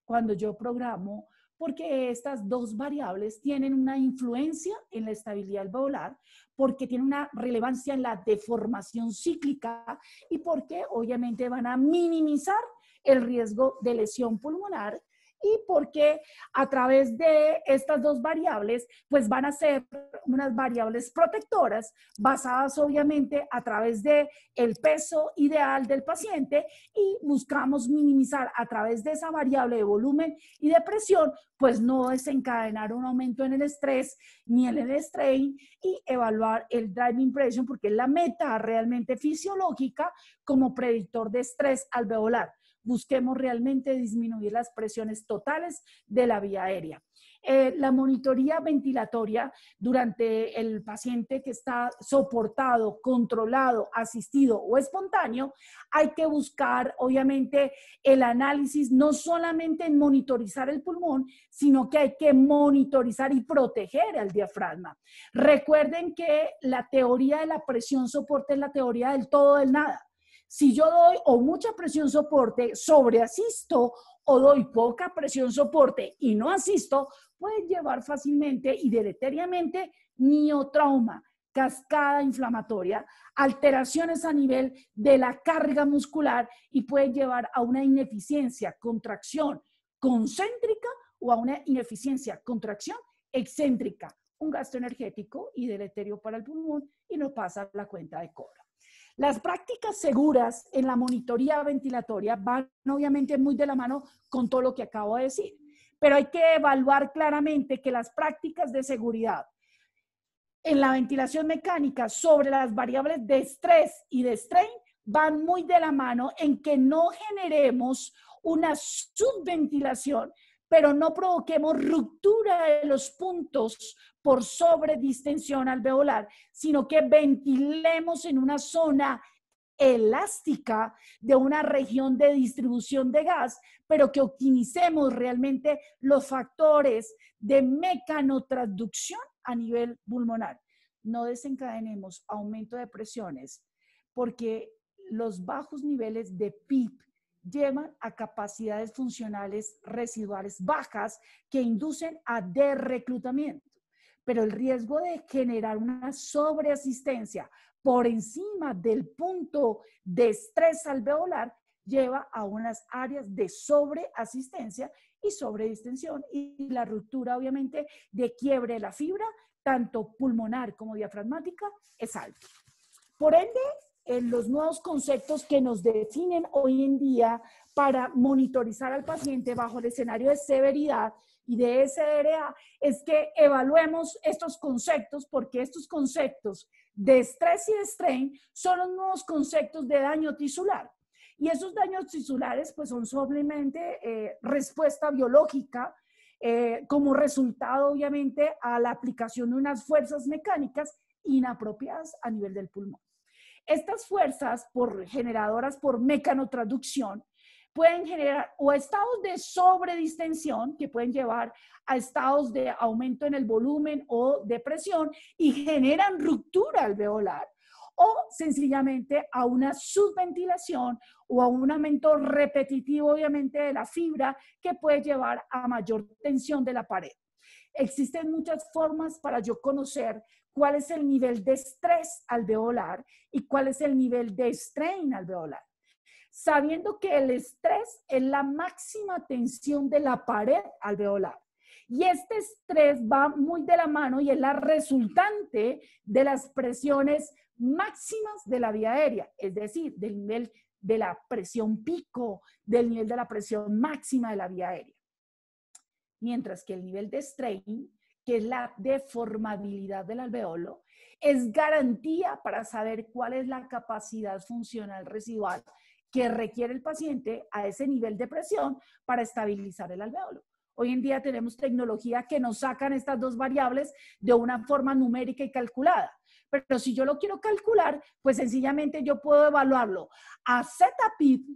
Cuando yo programo, porque estas dos variables tienen una influencia en la estabilidad volar, porque tienen una relevancia en la deformación cíclica y porque obviamente van a minimizar el riesgo de lesión pulmonar y porque a través de estas dos variables, pues van a ser unas variables protectoras basadas obviamente a través de el peso ideal del paciente y buscamos minimizar a través de esa variable de volumen y de presión, pues no desencadenar un aumento en el estrés ni en el strain y evaluar el driving pressure porque es la meta realmente fisiológica como predictor de estrés alveolar busquemos realmente disminuir las presiones totales de la vía aérea. Eh, la monitoría ventilatoria durante el paciente que está soportado, controlado, asistido o espontáneo, hay que buscar, obviamente, el análisis no solamente en monitorizar el pulmón, sino que hay que monitorizar y proteger al diafragma. Recuerden que la teoría de la presión soporte es la teoría del todo del nada. Si yo doy o mucha presión soporte, sobre asisto, o doy poca presión soporte y no asisto, puede llevar fácilmente y deleteriamente miotrauma, cascada inflamatoria, alteraciones a nivel de la carga muscular y puede llevar a una ineficiencia, contracción concéntrica o a una ineficiencia, contracción excéntrica, un gasto energético y deleterio para el pulmón y no pasa la cuenta de cobro. Las prácticas seguras en la monitoría ventilatoria van obviamente muy de la mano con todo lo que acabo de decir, pero hay que evaluar claramente que las prácticas de seguridad en la ventilación mecánica sobre las variables de estrés y de strain van muy de la mano en que no generemos una subventilación pero no provoquemos ruptura de los puntos por sobredistensión alveolar, sino que ventilemos en una zona elástica de una región de distribución de gas, pero que optimicemos realmente los factores de mecanotransducción a nivel pulmonar. No desencadenemos aumento de presiones porque los bajos niveles de PIP llevan a capacidades funcionales residuales bajas que inducen a derreclutamiento. Pero el riesgo de generar una sobreasistencia por encima del punto de estrés alveolar lleva a unas áreas de sobreasistencia y sobredistensión y la ruptura, obviamente, de quiebre de la fibra, tanto pulmonar como diafragmática, es alto. Por ende, en los nuevos conceptos que nos definen hoy en día para monitorizar al paciente bajo el escenario de severidad y de SRA es que evaluemos estos conceptos porque estos conceptos de estrés y de strain son los nuevos conceptos de daño tisular. Y esos daños tisulares pues son simplemente eh, respuesta biológica eh, como resultado obviamente a la aplicación de unas fuerzas mecánicas inapropiadas a nivel del pulmón. Estas fuerzas por, generadoras por mecanotraducción pueden generar o estados de sobredistensión que pueden llevar a estados de aumento en el volumen o de presión y generan ruptura alveolar o sencillamente a una subventilación o a un aumento repetitivo, obviamente, de la fibra que puede llevar a mayor tensión de la pared. Existen muchas formas para yo conocer cuál es el nivel de estrés alveolar y cuál es el nivel de strain alveolar. Sabiendo que el estrés es la máxima tensión de la pared alveolar. Y este estrés va muy de la mano y es la resultante de las presiones máximas de la vía aérea, es decir, del nivel de la presión pico, del nivel de la presión máxima de la vía aérea. Mientras que el nivel de strain que es la deformabilidad del alveolo, es garantía para saber cuál es la capacidad funcional residual que requiere el paciente a ese nivel de presión para estabilizar el alveolo. Hoy en día tenemos tecnología que nos sacan estas dos variables de una forma numérica y calculada. Pero si yo lo quiero calcular, pues sencillamente yo puedo evaluarlo a ZPIP,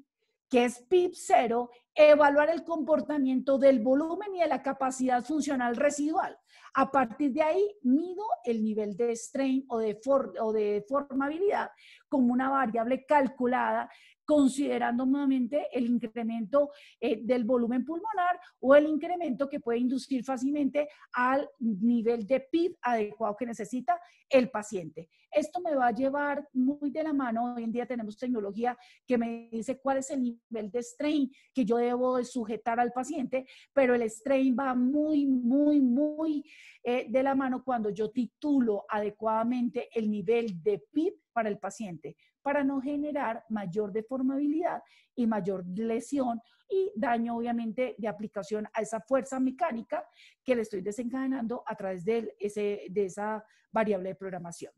que es PIB 0, evaluar el comportamiento del volumen y de la capacidad funcional residual. A partir de ahí, mido el nivel de strain o de, o de formabilidad como una variable calculada considerando nuevamente el incremento eh, del volumen pulmonar o el incremento que puede inducir fácilmente al nivel de PIB adecuado que necesita el paciente. Esto me va a llevar muy de la mano. Hoy en día tenemos tecnología que me dice cuál es el nivel de strain que yo debo sujetar al paciente, pero el strain va muy, muy, muy eh, de la mano cuando yo titulo adecuadamente el nivel de PIB para el paciente para no generar mayor deformabilidad y mayor lesión y daño obviamente de aplicación a esa fuerza mecánica que le estoy desencadenando a través de, esa variable de programación.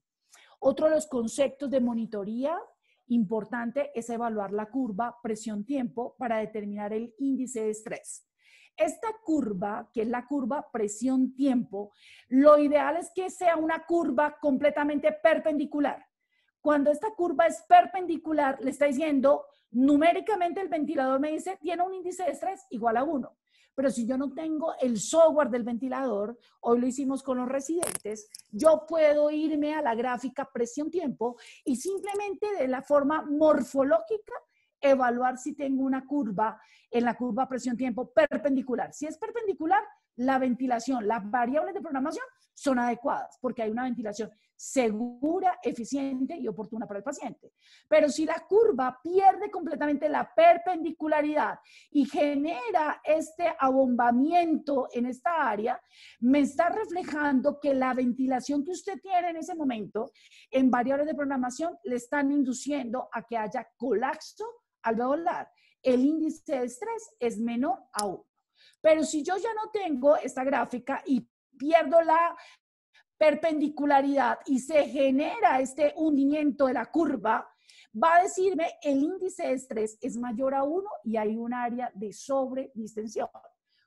Otro de los conceptos de monitoría importante es evaluar la curva presión-tiempo para determinar el índice de estrés. Esta curva, que es la curva presión-tiempo, lo ideal es que sea una curva completamente perpendicular. Cuando esta curva es perpendicular, le está diciendo, numéricamente el ventilador me dice, tiene un índice de estrés igual a 1. Pero si yo no tengo el software del ventilador, hoy lo hicimos con los residentes, yo puedo irme a la gráfica presión-tiempo y simplemente de la forma morfológica evaluar si tengo una curva en la curva presión-tiempo perpendicular. Si es perpendicular, la ventilación, las variables de programación son adecuadas porque hay una ventilación segura, eficiente y oportuna para el paciente. Pero si la curva pierde completamente la perpendicularidad y genera este abombamiento en esta área, me está reflejando que la ventilación que usted tiene en ese momento, en variables de programación, le están induciendo a que haya colapso alveolar. El índice de estrés es menor a Pero si yo ya no tengo esta gráfica y pierdo la perpendicularidad y se genera este hundimiento de la curva, va a decirme el índice de estrés es mayor a 1 y hay un área de sobredistensión.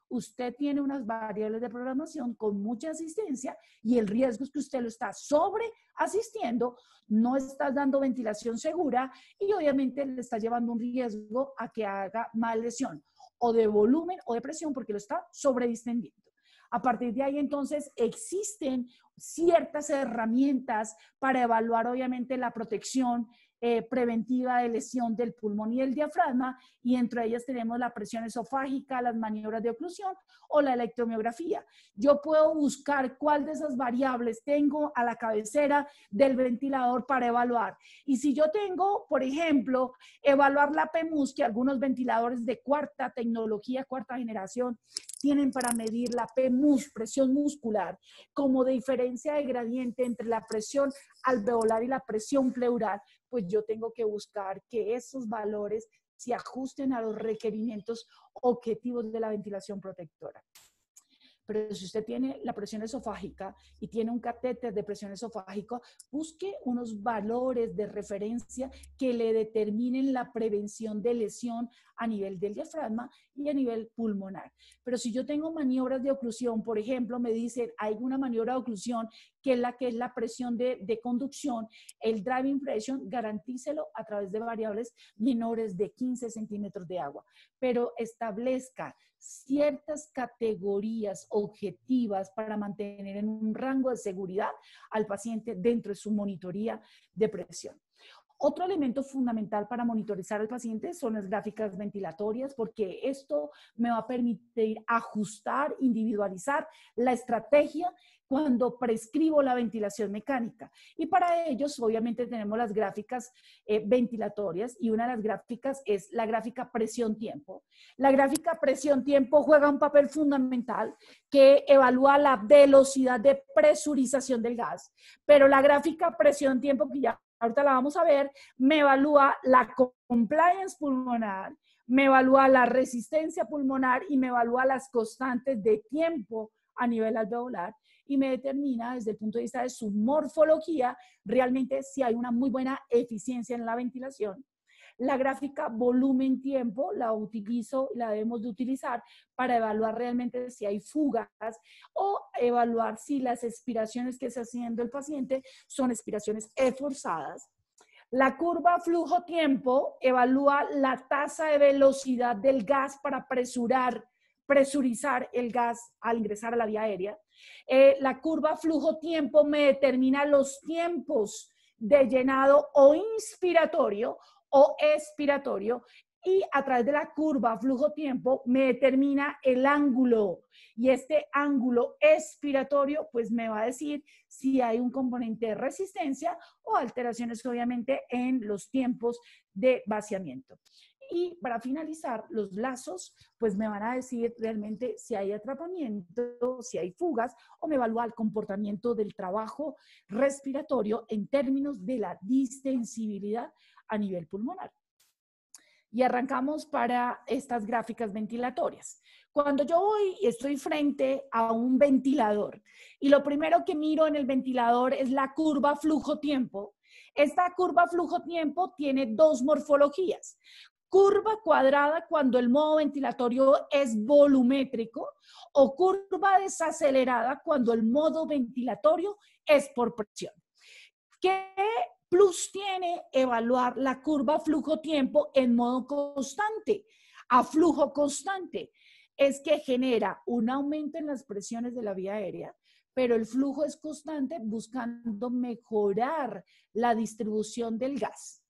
Usted tiene unas variables de programación con mucha asistencia y el riesgo es que usted lo está sobre asistiendo, no está dando ventilación segura y obviamente le está llevando un riesgo a que haga mal lesión o de volumen o de presión porque lo está sobredistendiendo. A partir de ahí, entonces, existen ciertas herramientas para evaluar, obviamente, la protección eh, preventiva de lesión del pulmón y el diafragma, y entre ellas tenemos la presión esofágica, las maniobras de oclusión o la electromiografía. Yo puedo buscar cuál de esas variables tengo a la cabecera del ventilador para evaluar. Y si yo tengo, por ejemplo, evaluar la PEMUS, que algunos ventiladores de cuarta tecnología, cuarta generación, tienen para medir la PMUS, presión muscular, como diferencia de gradiente entre la presión alveolar y la presión pleural, pues yo tengo que buscar que esos valores se ajusten a los requerimientos objetivos de la ventilación protectora. Pero si usted tiene la presión esofágica y tiene un catéter de presión esofágica, busque unos valores de referencia que le determinen la prevención de lesión a nivel del diafragma y a nivel pulmonar. Pero si yo tengo maniobras de oclusión, por ejemplo, me dicen, hay una maniobra de oclusión que es la que es la presión de, de conducción, el driving pressure, garantícelo a través de variables menores de 15 centímetros de agua, pero establezca ciertas categorías objetivas para mantener en un rango de seguridad al paciente dentro de su monitoría de presión. Otro elemento fundamental para monitorizar al paciente son las gráficas ventilatorias, porque esto me va a permitir ajustar, individualizar la estrategia cuando prescribo la ventilación mecánica. Y para ellos, obviamente, tenemos las gráficas eh, ventilatorias y una de las gráficas es la gráfica presión-tiempo. La gráfica presión-tiempo juega un papel fundamental que evalúa la velocidad de presurización del gas, pero la gráfica presión-tiempo, que ya ahorita la vamos a ver, me evalúa la compliance pulmonar, me evalúa la resistencia pulmonar y me evalúa las constantes de tiempo a nivel alveolar y me determina desde el punto de vista de su morfología realmente si hay una muy buena eficiencia en la ventilación la gráfica volumen-tiempo la utilizo, la debemos de utilizar para evaluar realmente si hay fugas o evaluar si las expiraciones que está haciendo el paciente son expiraciones esforzadas. La curva flujo-tiempo evalúa la tasa de velocidad del gas para presurar presurizar el gas al ingresar a la vía aérea. Eh, la curva flujo-tiempo me determina los tiempos de llenado o inspiratorio o expiratorio y a través de la curva flujo-tiempo me determina el ángulo y este ángulo expiratorio pues me va a decir si hay un componente de resistencia o alteraciones obviamente en los tiempos de vaciamiento. Y para finalizar, los lazos, pues me van a decir realmente si hay atrapamiento, si hay fugas, o me evalúa el comportamiento del trabajo respiratorio en términos de la distensibilidad a nivel pulmonar. Y arrancamos para estas gráficas ventilatorias. Cuando yo voy y estoy frente a un ventilador y lo primero que miro en el ventilador es la curva flujo-tiempo, esta curva flujo-tiempo tiene dos morfologías curva cuadrada cuando el modo ventilatorio es volumétrico o curva desacelerada cuando el modo ventilatorio es por presión. ¿Qué plus tiene evaluar la curva flujo-tiempo en modo constante, a flujo constante. Es que genera un aumento en las presiones de la vía aérea, pero el flujo es constante buscando mejorar la distribución del gas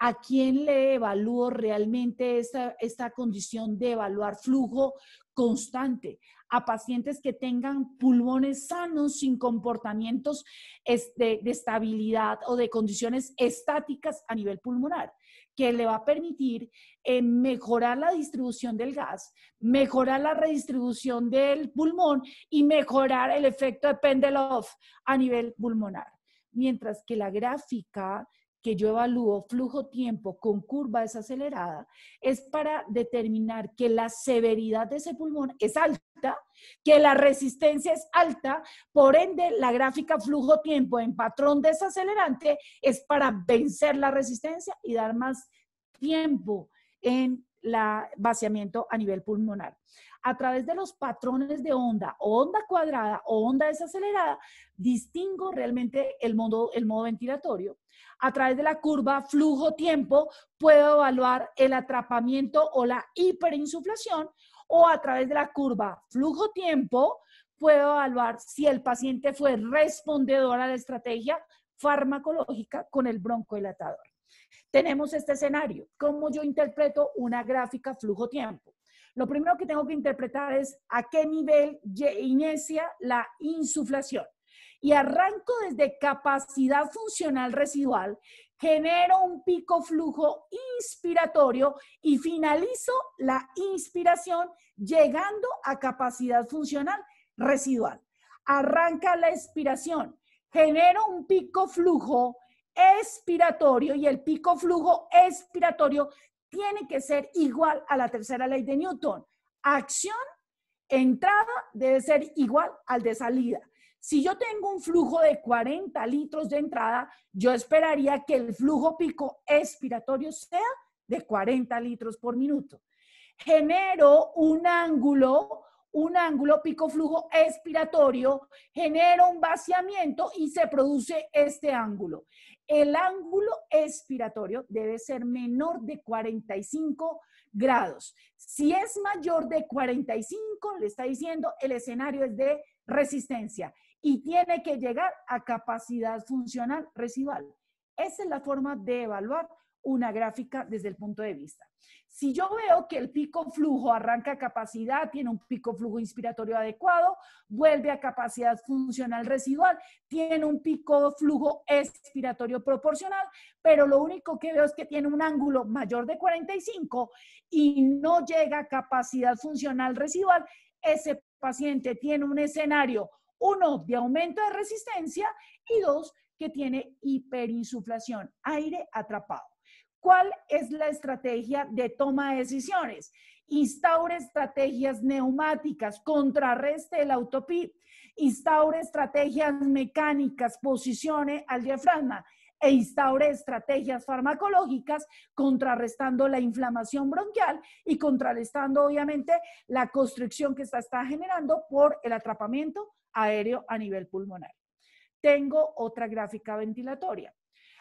a quién le evalúo realmente esta, condición de evaluar flujo constante, a pacientes que tengan pulmones sanos sin comportamientos este, de, estabilidad o de condiciones estáticas a nivel pulmonar que le va a permitir eh, mejorar la distribución del gas, mejorar la redistribución del pulmón y mejorar el efecto de Pendeloff a nivel pulmonar. Mientras que la gráfica yo evalúo flujo-tiempo con curva desacelerada, es para determinar que la severidad de ese pulmón es alta, que la resistencia es alta, por ende la gráfica flujo-tiempo en patrón desacelerante es para vencer la resistencia y dar más tiempo en la vaciamiento a nivel pulmonar. A través de los patrones de onda, onda cuadrada o onda desacelerada, distingo realmente el modo, el modo ventilatorio a través de la curva flujo-tiempo puedo evaluar el atrapamiento o la hiperinsuflación o a través de la curva flujo-tiempo puedo evaluar si el paciente fue respondedor a la estrategia farmacológica con el broncodilatador. Tenemos este escenario. ¿Cómo yo interpreto una gráfica flujo-tiempo? Lo primero que tengo que interpretar es a qué nivel inicia la insuflación y arranco desde capacidad funcional residual, genero un pico flujo inspiratorio y finalizo la inspiración llegando a capacidad funcional residual. Arranca la expiración, genero un pico flujo expiratorio y el pico flujo expiratorio tiene que ser igual a la tercera ley de Newton. Acción, entrada debe ser igual al de salida. Si yo tengo un flujo de 40 litros de entrada, yo esperaría que el flujo pico expiratorio sea de 40 litros por minuto. Genero un ángulo, un ángulo pico flujo expiratorio, genero un vaciamiento y se produce este ángulo. El ángulo expiratorio debe ser menor de 45 grados. Si es mayor de 45, le está diciendo el escenario es de resistencia y tiene que llegar a capacidad funcional residual. Esa es la forma de evaluar una gráfica desde el punto de vista. Si yo veo que el pico flujo arranca capacidad, tiene un pico flujo inspiratorio adecuado, vuelve a capacidad funcional residual, tiene un pico flujo expiratorio proporcional, pero lo único que veo es que tiene un ángulo mayor de 45 y no llega a capacidad funcional residual, ese paciente tiene un escenario uno, de aumento de resistencia y dos, que tiene hiperinsuflación, aire atrapado. ¿Cuál es la estrategia de toma de decisiones? Instaure estrategias neumáticas, contrarreste el autopip, instaure estrategias mecánicas, posicione al diafragma e instaure estrategias farmacológicas contrarrestando la inflamación bronquial y contrarrestando obviamente la constricción que se está generando por el atrapamiento aéreo a nivel pulmonar. Tengo otra gráfica ventilatoria.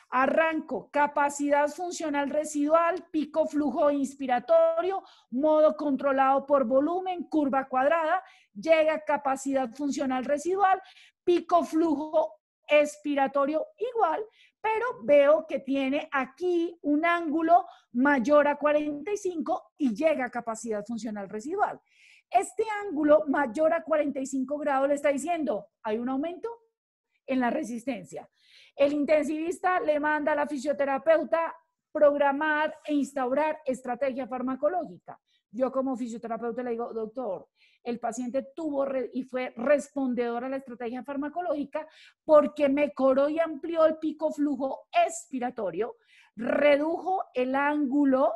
Arranco, capacidad funcional residual, pico flujo inspiratorio, modo controlado por volumen, curva cuadrada, llega capacidad funcional residual, pico flujo expiratorio igual, pero veo que tiene aquí un ángulo mayor a 45 y llega capacidad funcional residual. Este ángulo mayor a 45 grados le está diciendo, hay un aumento en la resistencia. El intensivista le manda a la fisioterapeuta programar e instaurar estrategia farmacológica. Yo como fisioterapeuta le digo, doctor, el paciente tuvo y fue respondedor a la estrategia farmacológica porque me coró y amplió el pico flujo expiratorio, redujo el ángulo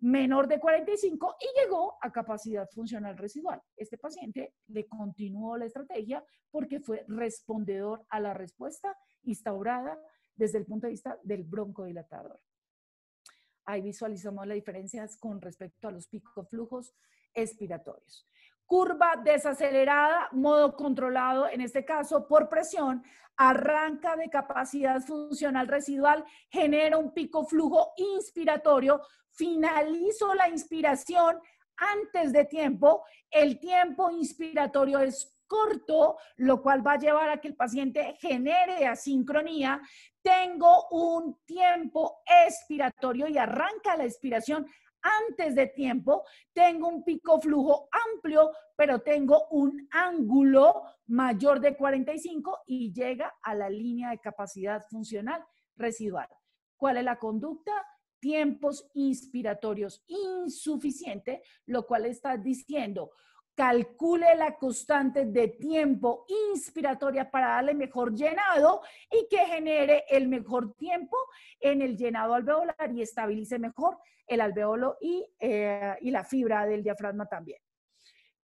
menor de 45 y llegó a capacidad funcional residual. Este paciente le continuó la estrategia porque fue respondedor a la respuesta instaurada desde el punto de vista del broncodilatador. Ahí visualizamos las diferencias con respecto a los flujos expiratorios curva desacelerada, modo controlado, en este caso por presión, arranca de capacidad funcional residual, genera un pico flujo inspiratorio, finalizo la inspiración antes de tiempo, el tiempo inspiratorio es corto, lo cual va a llevar a que el paciente genere asincronía, tengo un tiempo expiratorio y arranca la expiración antes de tiempo, tengo un pico flujo amplio, pero tengo un ángulo mayor de 45 y llega a la línea de capacidad funcional residual. ¿Cuál es la conducta? Tiempos inspiratorios insuficiente, lo cual está diciendo, calcule la constante de tiempo inspiratoria para darle mejor llenado y que genere el mejor tiempo en el llenado alveolar y estabilice mejor el alveolo y, eh, y la fibra del diafragma también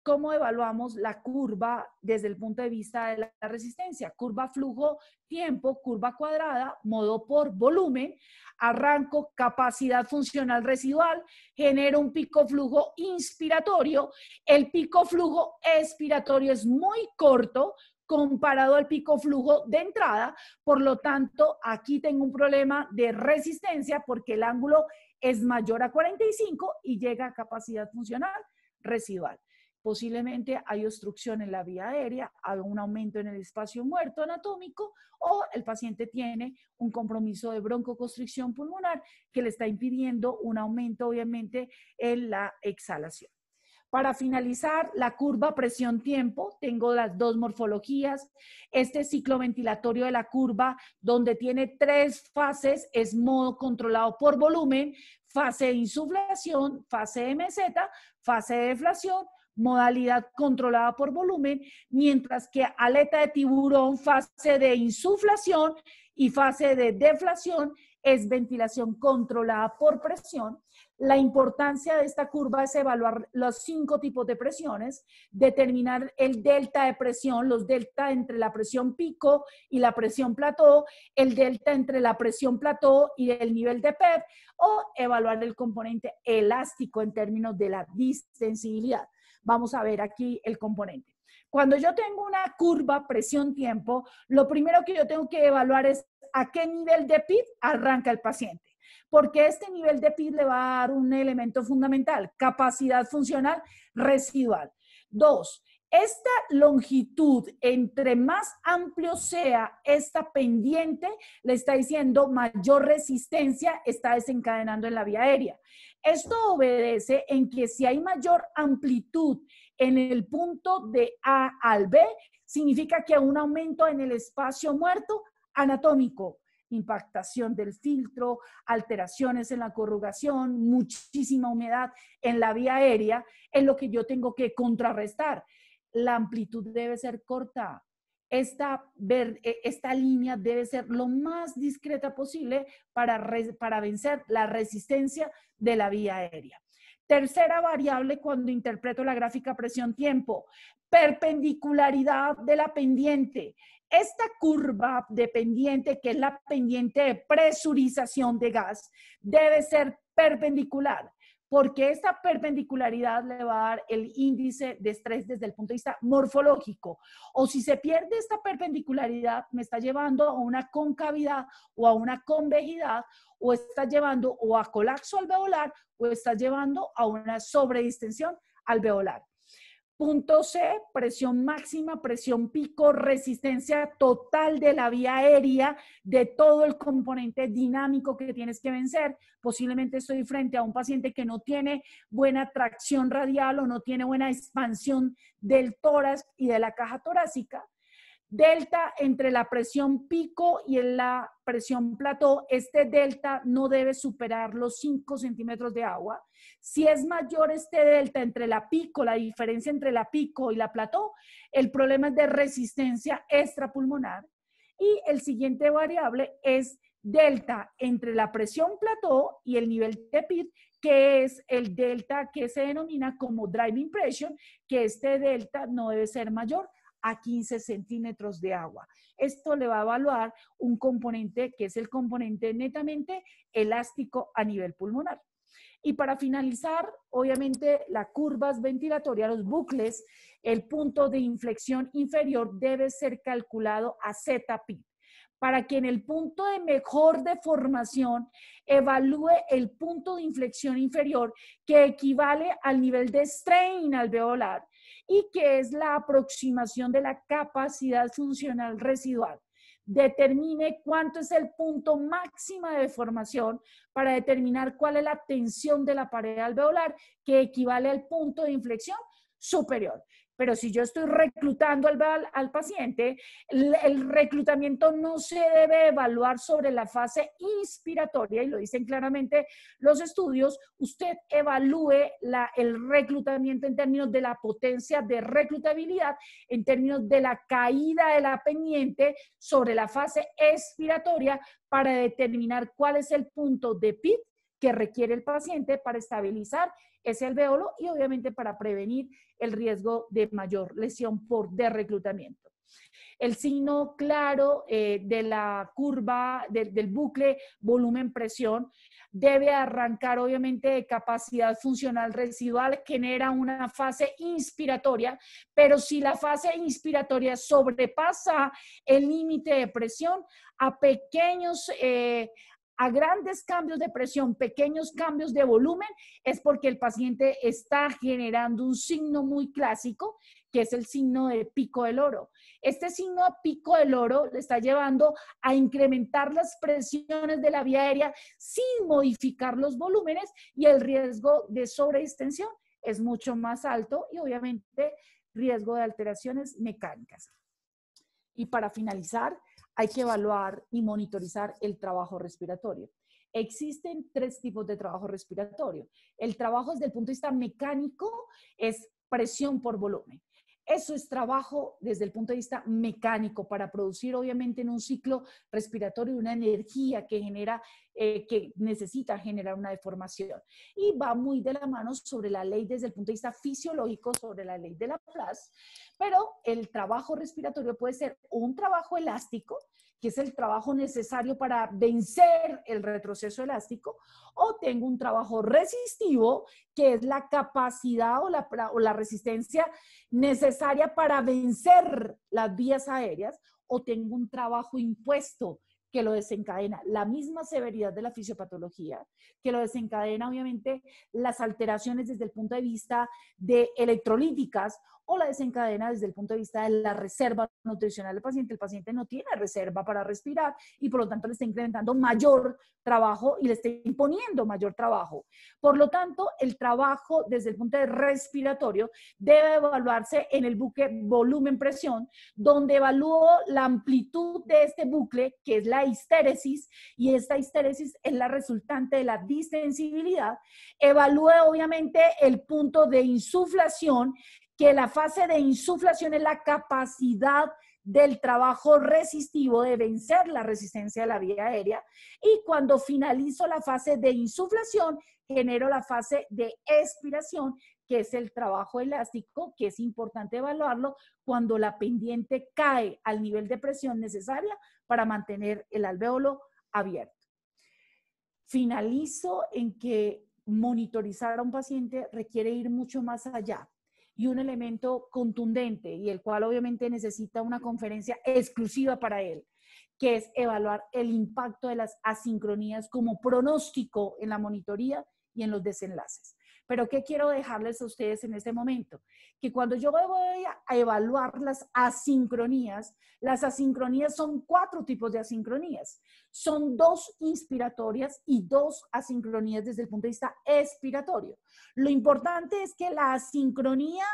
cómo evaluamos la curva desde el punto de vista de la resistencia. Curva flujo tiempo, curva cuadrada, modo por volumen, arranco, capacidad funcional residual, genero un pico flujo inspiratorio. El pico flujo expiratorio es muy corto comparado al pico flujo de entrada, por lo tanto, aquí tengo un problema de resistencia porque el ángulo es mayor a 45 y llega a capacidad funcional residual. Posiblemente hay obstrucción en la vía aérea, hay un aumento en el espacio muerto anatómico o el paciente tiene un compromiso de broncoconstricción pulmonar que le está impidiendo un aumento, obviamente, en la exhalación. Para finalizar, la curva presión-tiempo, tengo las dos morfologías. Este ciclo ventilatorio de la curva, donde tiene tres fases, es modo controlado por volumen, fase de insuflación, fase MZ fase de deflación modalidad controlada por volumen, mientras que aleta de tiburón, fase de insuflación y fase de deflación es ventilación controlada por presión. La importancia de esta curva es evaluar los cinco tipos de presiones, determinar el delta de presión, los delta entre la presión pico y la presión plató, el delta entre la presión plató y el nivel de PEP, e o evaluar el componente elástico en términos de la distensibilidad. Vamos a ver aquí el componente. Cuando yo tengo una curva presión-tiempo, lo primero que yo tengo que evaluar es a qué nivel de PIB arranca el paciente porque este nivel de PIB le va a dar un elemento fundamental, capacidad funcional residual. Dos, esta longitud, entre más amplio sea esta pendiente, le está diciendo mayor resistencia está desencadenando en la vía aérea. Esto obedece en que si hay mayor amplitud en el punto de A al B, significa que un aumento en el espacio muerto anatómico, impactación del filtro, alteraciones en la corrugación, muchísima humedad en la vía aérea, es lo que yo tengo que contrarrestar la amplitud debe ser corta. E, esta, línea debe ser lo más discreta posible para, para vencer la resistencia de la vía aérea. Tercera variable cuando interpreto la gráfica presión-tiempo, perpendicularidad de la pendiente. Esta curva de pendiente, que es la pendiente de presurización de gas, debe ser perpendicular porque esta perpendicularidad le va a dar el índice de estrés desde el punto de vista morfológico. O si se pierde esta perpendicularidad, me está llevando a una concavidad o a una convejidad, o está llevando o a colapso alveolar, o está llevando a una sobredistensión alveolar. Punto C, presión máxima, presión pico, resistencia total de la vía aérea, de todo el componente dinámico que tienes que vencer. Posiblemente estoy frente a un paciente que no tiene buena tracción radial o no tiene buena expansión del tórax y de la caja torácica delta entre la presión pico y la presión plató, este delta no debe superar los 5 centímetros de agua. Si es mayor este delta entre la pico, la diferencia entre la pico y la plató, el problema es de resistencia extrapulmonar. Y el siguiente variable es delta entre la presión plató y el nivel de que es el delta que se denomina como driving pressure, que este delta no debe ser mayor a 15 centímetros de agua. Esto le va a evaluar un componente que es el componente netamente elástico a nivel pulmonar. Y para finalizar, obviamente, las curvas ventilatorias, los bucles, el punto de inflexión inferior debe ser calculado a ZP para que en el punto de mejor deformación evalúe el punto de inflexión inferior que equivale al nivel de strain alveolar y que es la aproximación de la capacidad funcional residual. Determine cuánto es el punto máximo de deformación para determinar cuál es la tensión de la pared alveolar que equivale al punto de inflexión superior. Pero si yo estoy reclutando al, paciente, el, reclutamiento no se debe evaluar sobre la fase inspiratoria, y lo dicen claramente los estudios, usted evalúe el reclutamiento en términos de la potencia de reclutabilidad, en términos de la caída de la pendiente sobre la fase expiratoria para determinar cuál es el punto de PIT que requiere el paciente para estabilizar ese alveolo y obviamente para prevenir el riesgo de mayor lesión por derreclutamiento. El signo claro eh, de la curva del bucle volumen-presión debe arrancar obviamente de capacidad funcional residual, genera una fase inspiratoria, pero si la fase inspiratoria sobrepasa el límite de presión a pequeños, eh, a grandes cambios de presión, pequeños cambios de volumen, es porque el paciente está generando un signo muy clásico, que es el signo de pico del oro. Este signo de pico del oro le está llevando a incrementar las presiones de la vía aérea sin modificar los volúmenes y el riesgo de sobredistensión es mucho más alto y obviamente riesgo de alteraciones mecánicas. Y para finalizar, hay que evaluar y monitorizar el trabajo respiratorio. Existen tres tipos de trabajo respiratorio. El trabajo desde el punto de vista mecánico es presión por volumen. Eso es trabajo desde el punto de vista mecánico para producir obviamente en un ciclo respiratorio una energía que genera, eh, que necesita generar una deformación. Y va muy de la mano sobre la ley desde el punto de vista fisiológico, sobre la ley de la Laplace, pero el trabajo respiratorio puede ser un trabajo elástico, que es el trabajo necesario para vencer el retroceso elástico, o tengo un trabajo resistivo, que es la capacidad o la, o la resistencia necesaria para vencer las vías aéreas, o tengo un trabajo impuesto, que lo desencadena la misma severidad de la fisiopatología, que lo desencadena obviamente las alteraciones desde el punto de vista de electrolíticas la desencadena desde el punto de vista de la reserva nutricional del paciente. El paciente no tiene reserva para respirar y por lo tanto le está incrementando mayor trabajo y le está imponiendo mayor trabajo. Por lo tanto, el trabajo desde el punto de respiratorio debe evaluarse en el buque volumen-presión, donde evalúo la amplitud de este bucle, que es la histéresis, y esta histéresis es la resultante de la distensibilidad. Evalúe obviamente el punto de insuflación que la fase de insuflación es la capacidad del trabajo resistivo de vencer la resistencia de la vía aérea y cuando finalizo la fase de insuflación genero la fase de expiración que es el trabajo elástico, que es importante evaluarlo cuando la pendiente cae al nivel de presión necesaria para mantener el alvéolo abierto. Finalizo en que monitorizar a un paciente requiere ir mucho más allá y un elemento contundente y el cual obviamente necesita una conferencia exclusiva para él, que es evaluar el impacto de las asincronías como pronóstico en la monitoría y en los desenlaces. Pero ¿qué quiero dejarles a ustedes en este momento? Que cuando yo voy a evaluar las asincronías, las asincronías son cuatro tipos de asincronías. Son dos inspiratorias y dos asincronías desde el punto de vista expiratorio. Lo importante es que la asincronía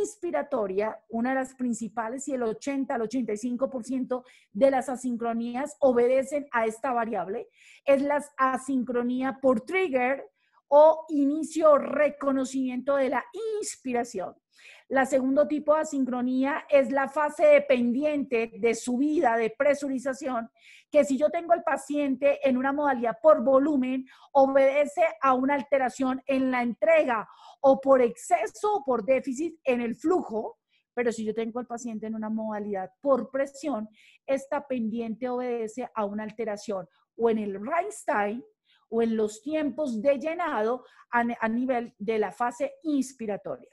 inspiratoria, una de las principales, y el 80 al 85% de las asincronías obedecen a esta variable, es la asincronía por trigger, o inicio reconocimiento de la inspiración. La segundo tipo de asincronía es la fase dependiente de subida, de presurización, que si yo tengo al paciente en una modalidad por volumen, obedece a una alteración en la entrega o por exceso o por déficit en el flujo, pero si yo tengo al paciente en una modalidad por presión, esta pendiente obedece a una alteración o en el time o en los tiempos de llenado a, nivel de la fase inspiratoria.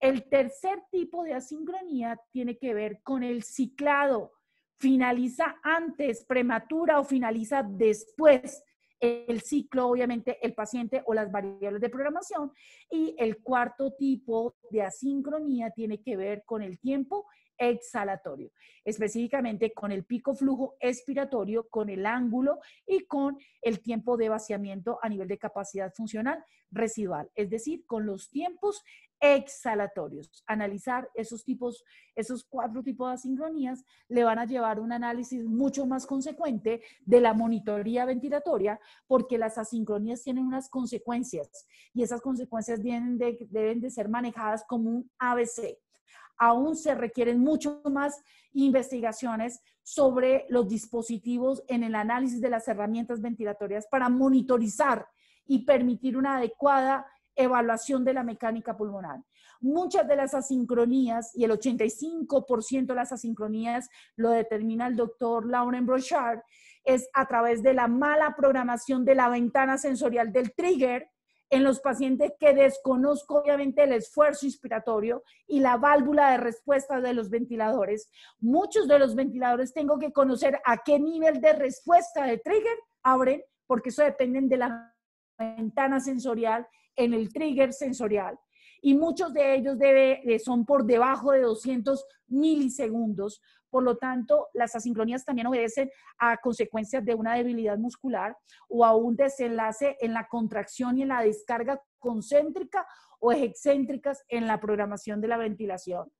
El tercer tipo de asincronía tiene que ver con el ciclado. Finaliza antes, prematura o finaliza después el ciclo, obviamente, el paciente o las variables de programación. Y el cuarto tipo de asincronía tiene que ver con el tiempo exhalatorio, específicamente con el pico flujo expiratorio, con el ángulo y con el tiempo de vaciamiento a nivel de capacidad funcional residual, es decir, con los tiempos exhalatorios. Analizar esos tipos, esos cuatro tipos de asincronías le van a llevar un análisis mucho más consecuente de la monitoría ventilatoria, porque las asincronías tienen unas consecuencias y esas consecuencias deben deben de ser manejadas como un ABC aún se requieren mucho más investigaciones sobre los dispositivos en el análisis de las herramientas ventilatorias para monitorizar y permitir una adecuada evaluación de la mecánica pulmonar. Muchas de las asincronías y el 85% de las asincronías lo determina el doctor Lauren Brochard es a través de la mala programación de la ventana sensorial del trigger en los pacientes que desconozco obviamente el esfuerzo inspiratorio y la válvula de respuesta de los ventiladores. Muchos de los ventiladores tengo que conocer a qué nivel de respuesta de trigger abren, porque eso depende de la ventana sensorial en el trigger sensorial y muchos de ellos son por debajo de 200 milisegundos. Por lo tanto, las asincronías también obedecen a consecuencias de una debilidad muscular o a un desenlace en la contracción y en la descarga concéntrica o excéntricas en la programación de la ventilación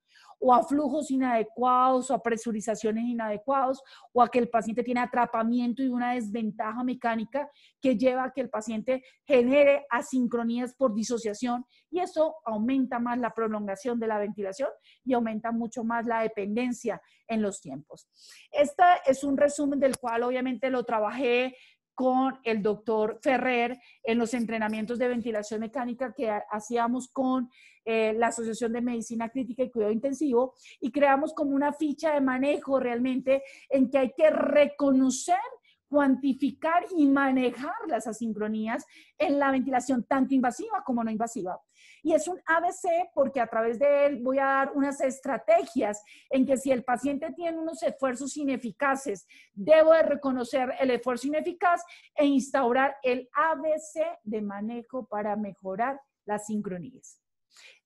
o a flujos inadecuados o a presurizaciones inadecuados o a que el paciente tiene atrapamiento y una desventaja mecánica que lleva a que el paciente genere asincronías por disociación y eso aumenta más la prolongación de la ventilación y aumenta mucho más la dependencia en los tiempos. Este es un resumen del cual obviamente lo trabajé con el doctor Ferrer en los entrenamientos de ventilación mecánica que hacíamos con eh, la Asociación de Medicina Crítica y Cuidado Intensivo, y creamos como una ficha de manejo realmente en que hay que reconocer cuantificar y manejar las asincronías en la ventilación, tanto invasiva como no invasiva. Y es un ABC porque a través de él voy a dar unas estrategias en que si el paciente tiene unos esfuerzos ineficaces, debo de reconocer el esfuerzo ineficaz e instaurar el ABC de manejo para mejorar las sincronías.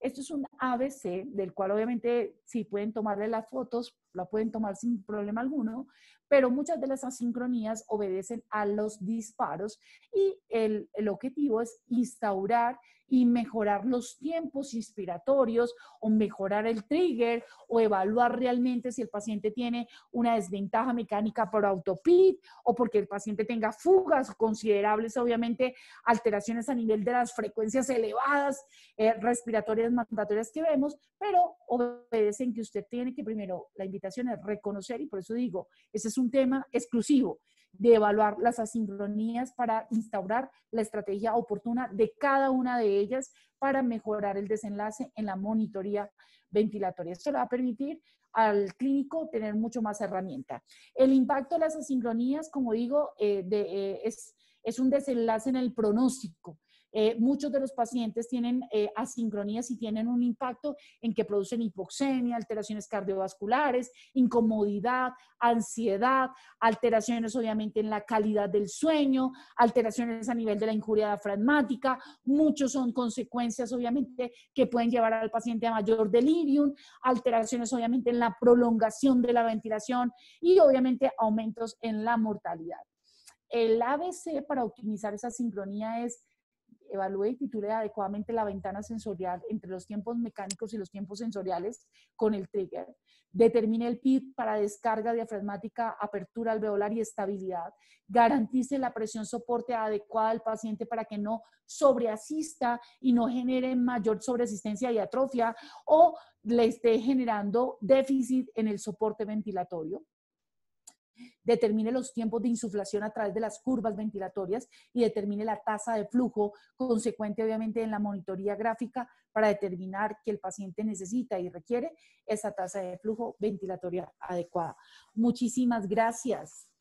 Esto es un ABC del cual obviamente si pueden tomarle las fotos, la pueden tomar sin problema alguno, pero muchas de las asincronías obedecen a los disparos y el objetivo es instaurar y mejorar los tiempos inspiratorios o mejorar el trigger o evaluar realmente si el paciente tiene una desventaja mecánica por autopit o porque el paciente tenga fugas considerables, obviamente alteraciones a nivel de las frecuencias elevadas eh, respiratorias mandatorias que vemos, pero obedecen que usted tiene que primero, la invitación es reconocer y por eso digo, ese es un tema exclusivo de evaluar las asincronías para instaurar la estrategia oportuna de cada una de ellas para mejorar el desenlace en la monitoría ventilatoria. Esto le va a permitir al clínico tener mucho más herramienta. El impacto de las asincronías, como digo, eh, eh, es un desenlace en el pronóstico eh, muchos de los pacientes tienen eh, asincronías y tienen un impacto en que producen hipoxemia, alteraciones cardiovasculares, incomodidad, ansiedad, alteraciones obviamente en la calidad del sueño, alteraciones a nivel de la injuria diafragmática. Muchos son consecuencias obviamente que pueden llevar al paciente a mayor delirium, alteraciones obviamente en la prolongación de la ventilación y obviamente aumentos en la mortalidad. El ABC para optimizar esa sincronía es evalúe y titule adecuadamente la ventana sensorial entre los tiempos mecánicos y los tiempos sensoriales con el trigger, determine el PIB para descarga diafragmática, apertura alveolar y estabilidad, garantice la presión soporte adecuada al paciente para que no sobreasista y no genere mayor sobreasistencia y atrofia o le esté generando déficit en el soporte ventilatorio determine los tiempos de insuflación a través de las curvas ventilatorias y determine la tasa de flujo consecuente, obviamente, en la monitoría gráfica para determinar que el paciente necesita y requiere esa tasa de flujo ventilatoria adecuada. Muchísimas gracias.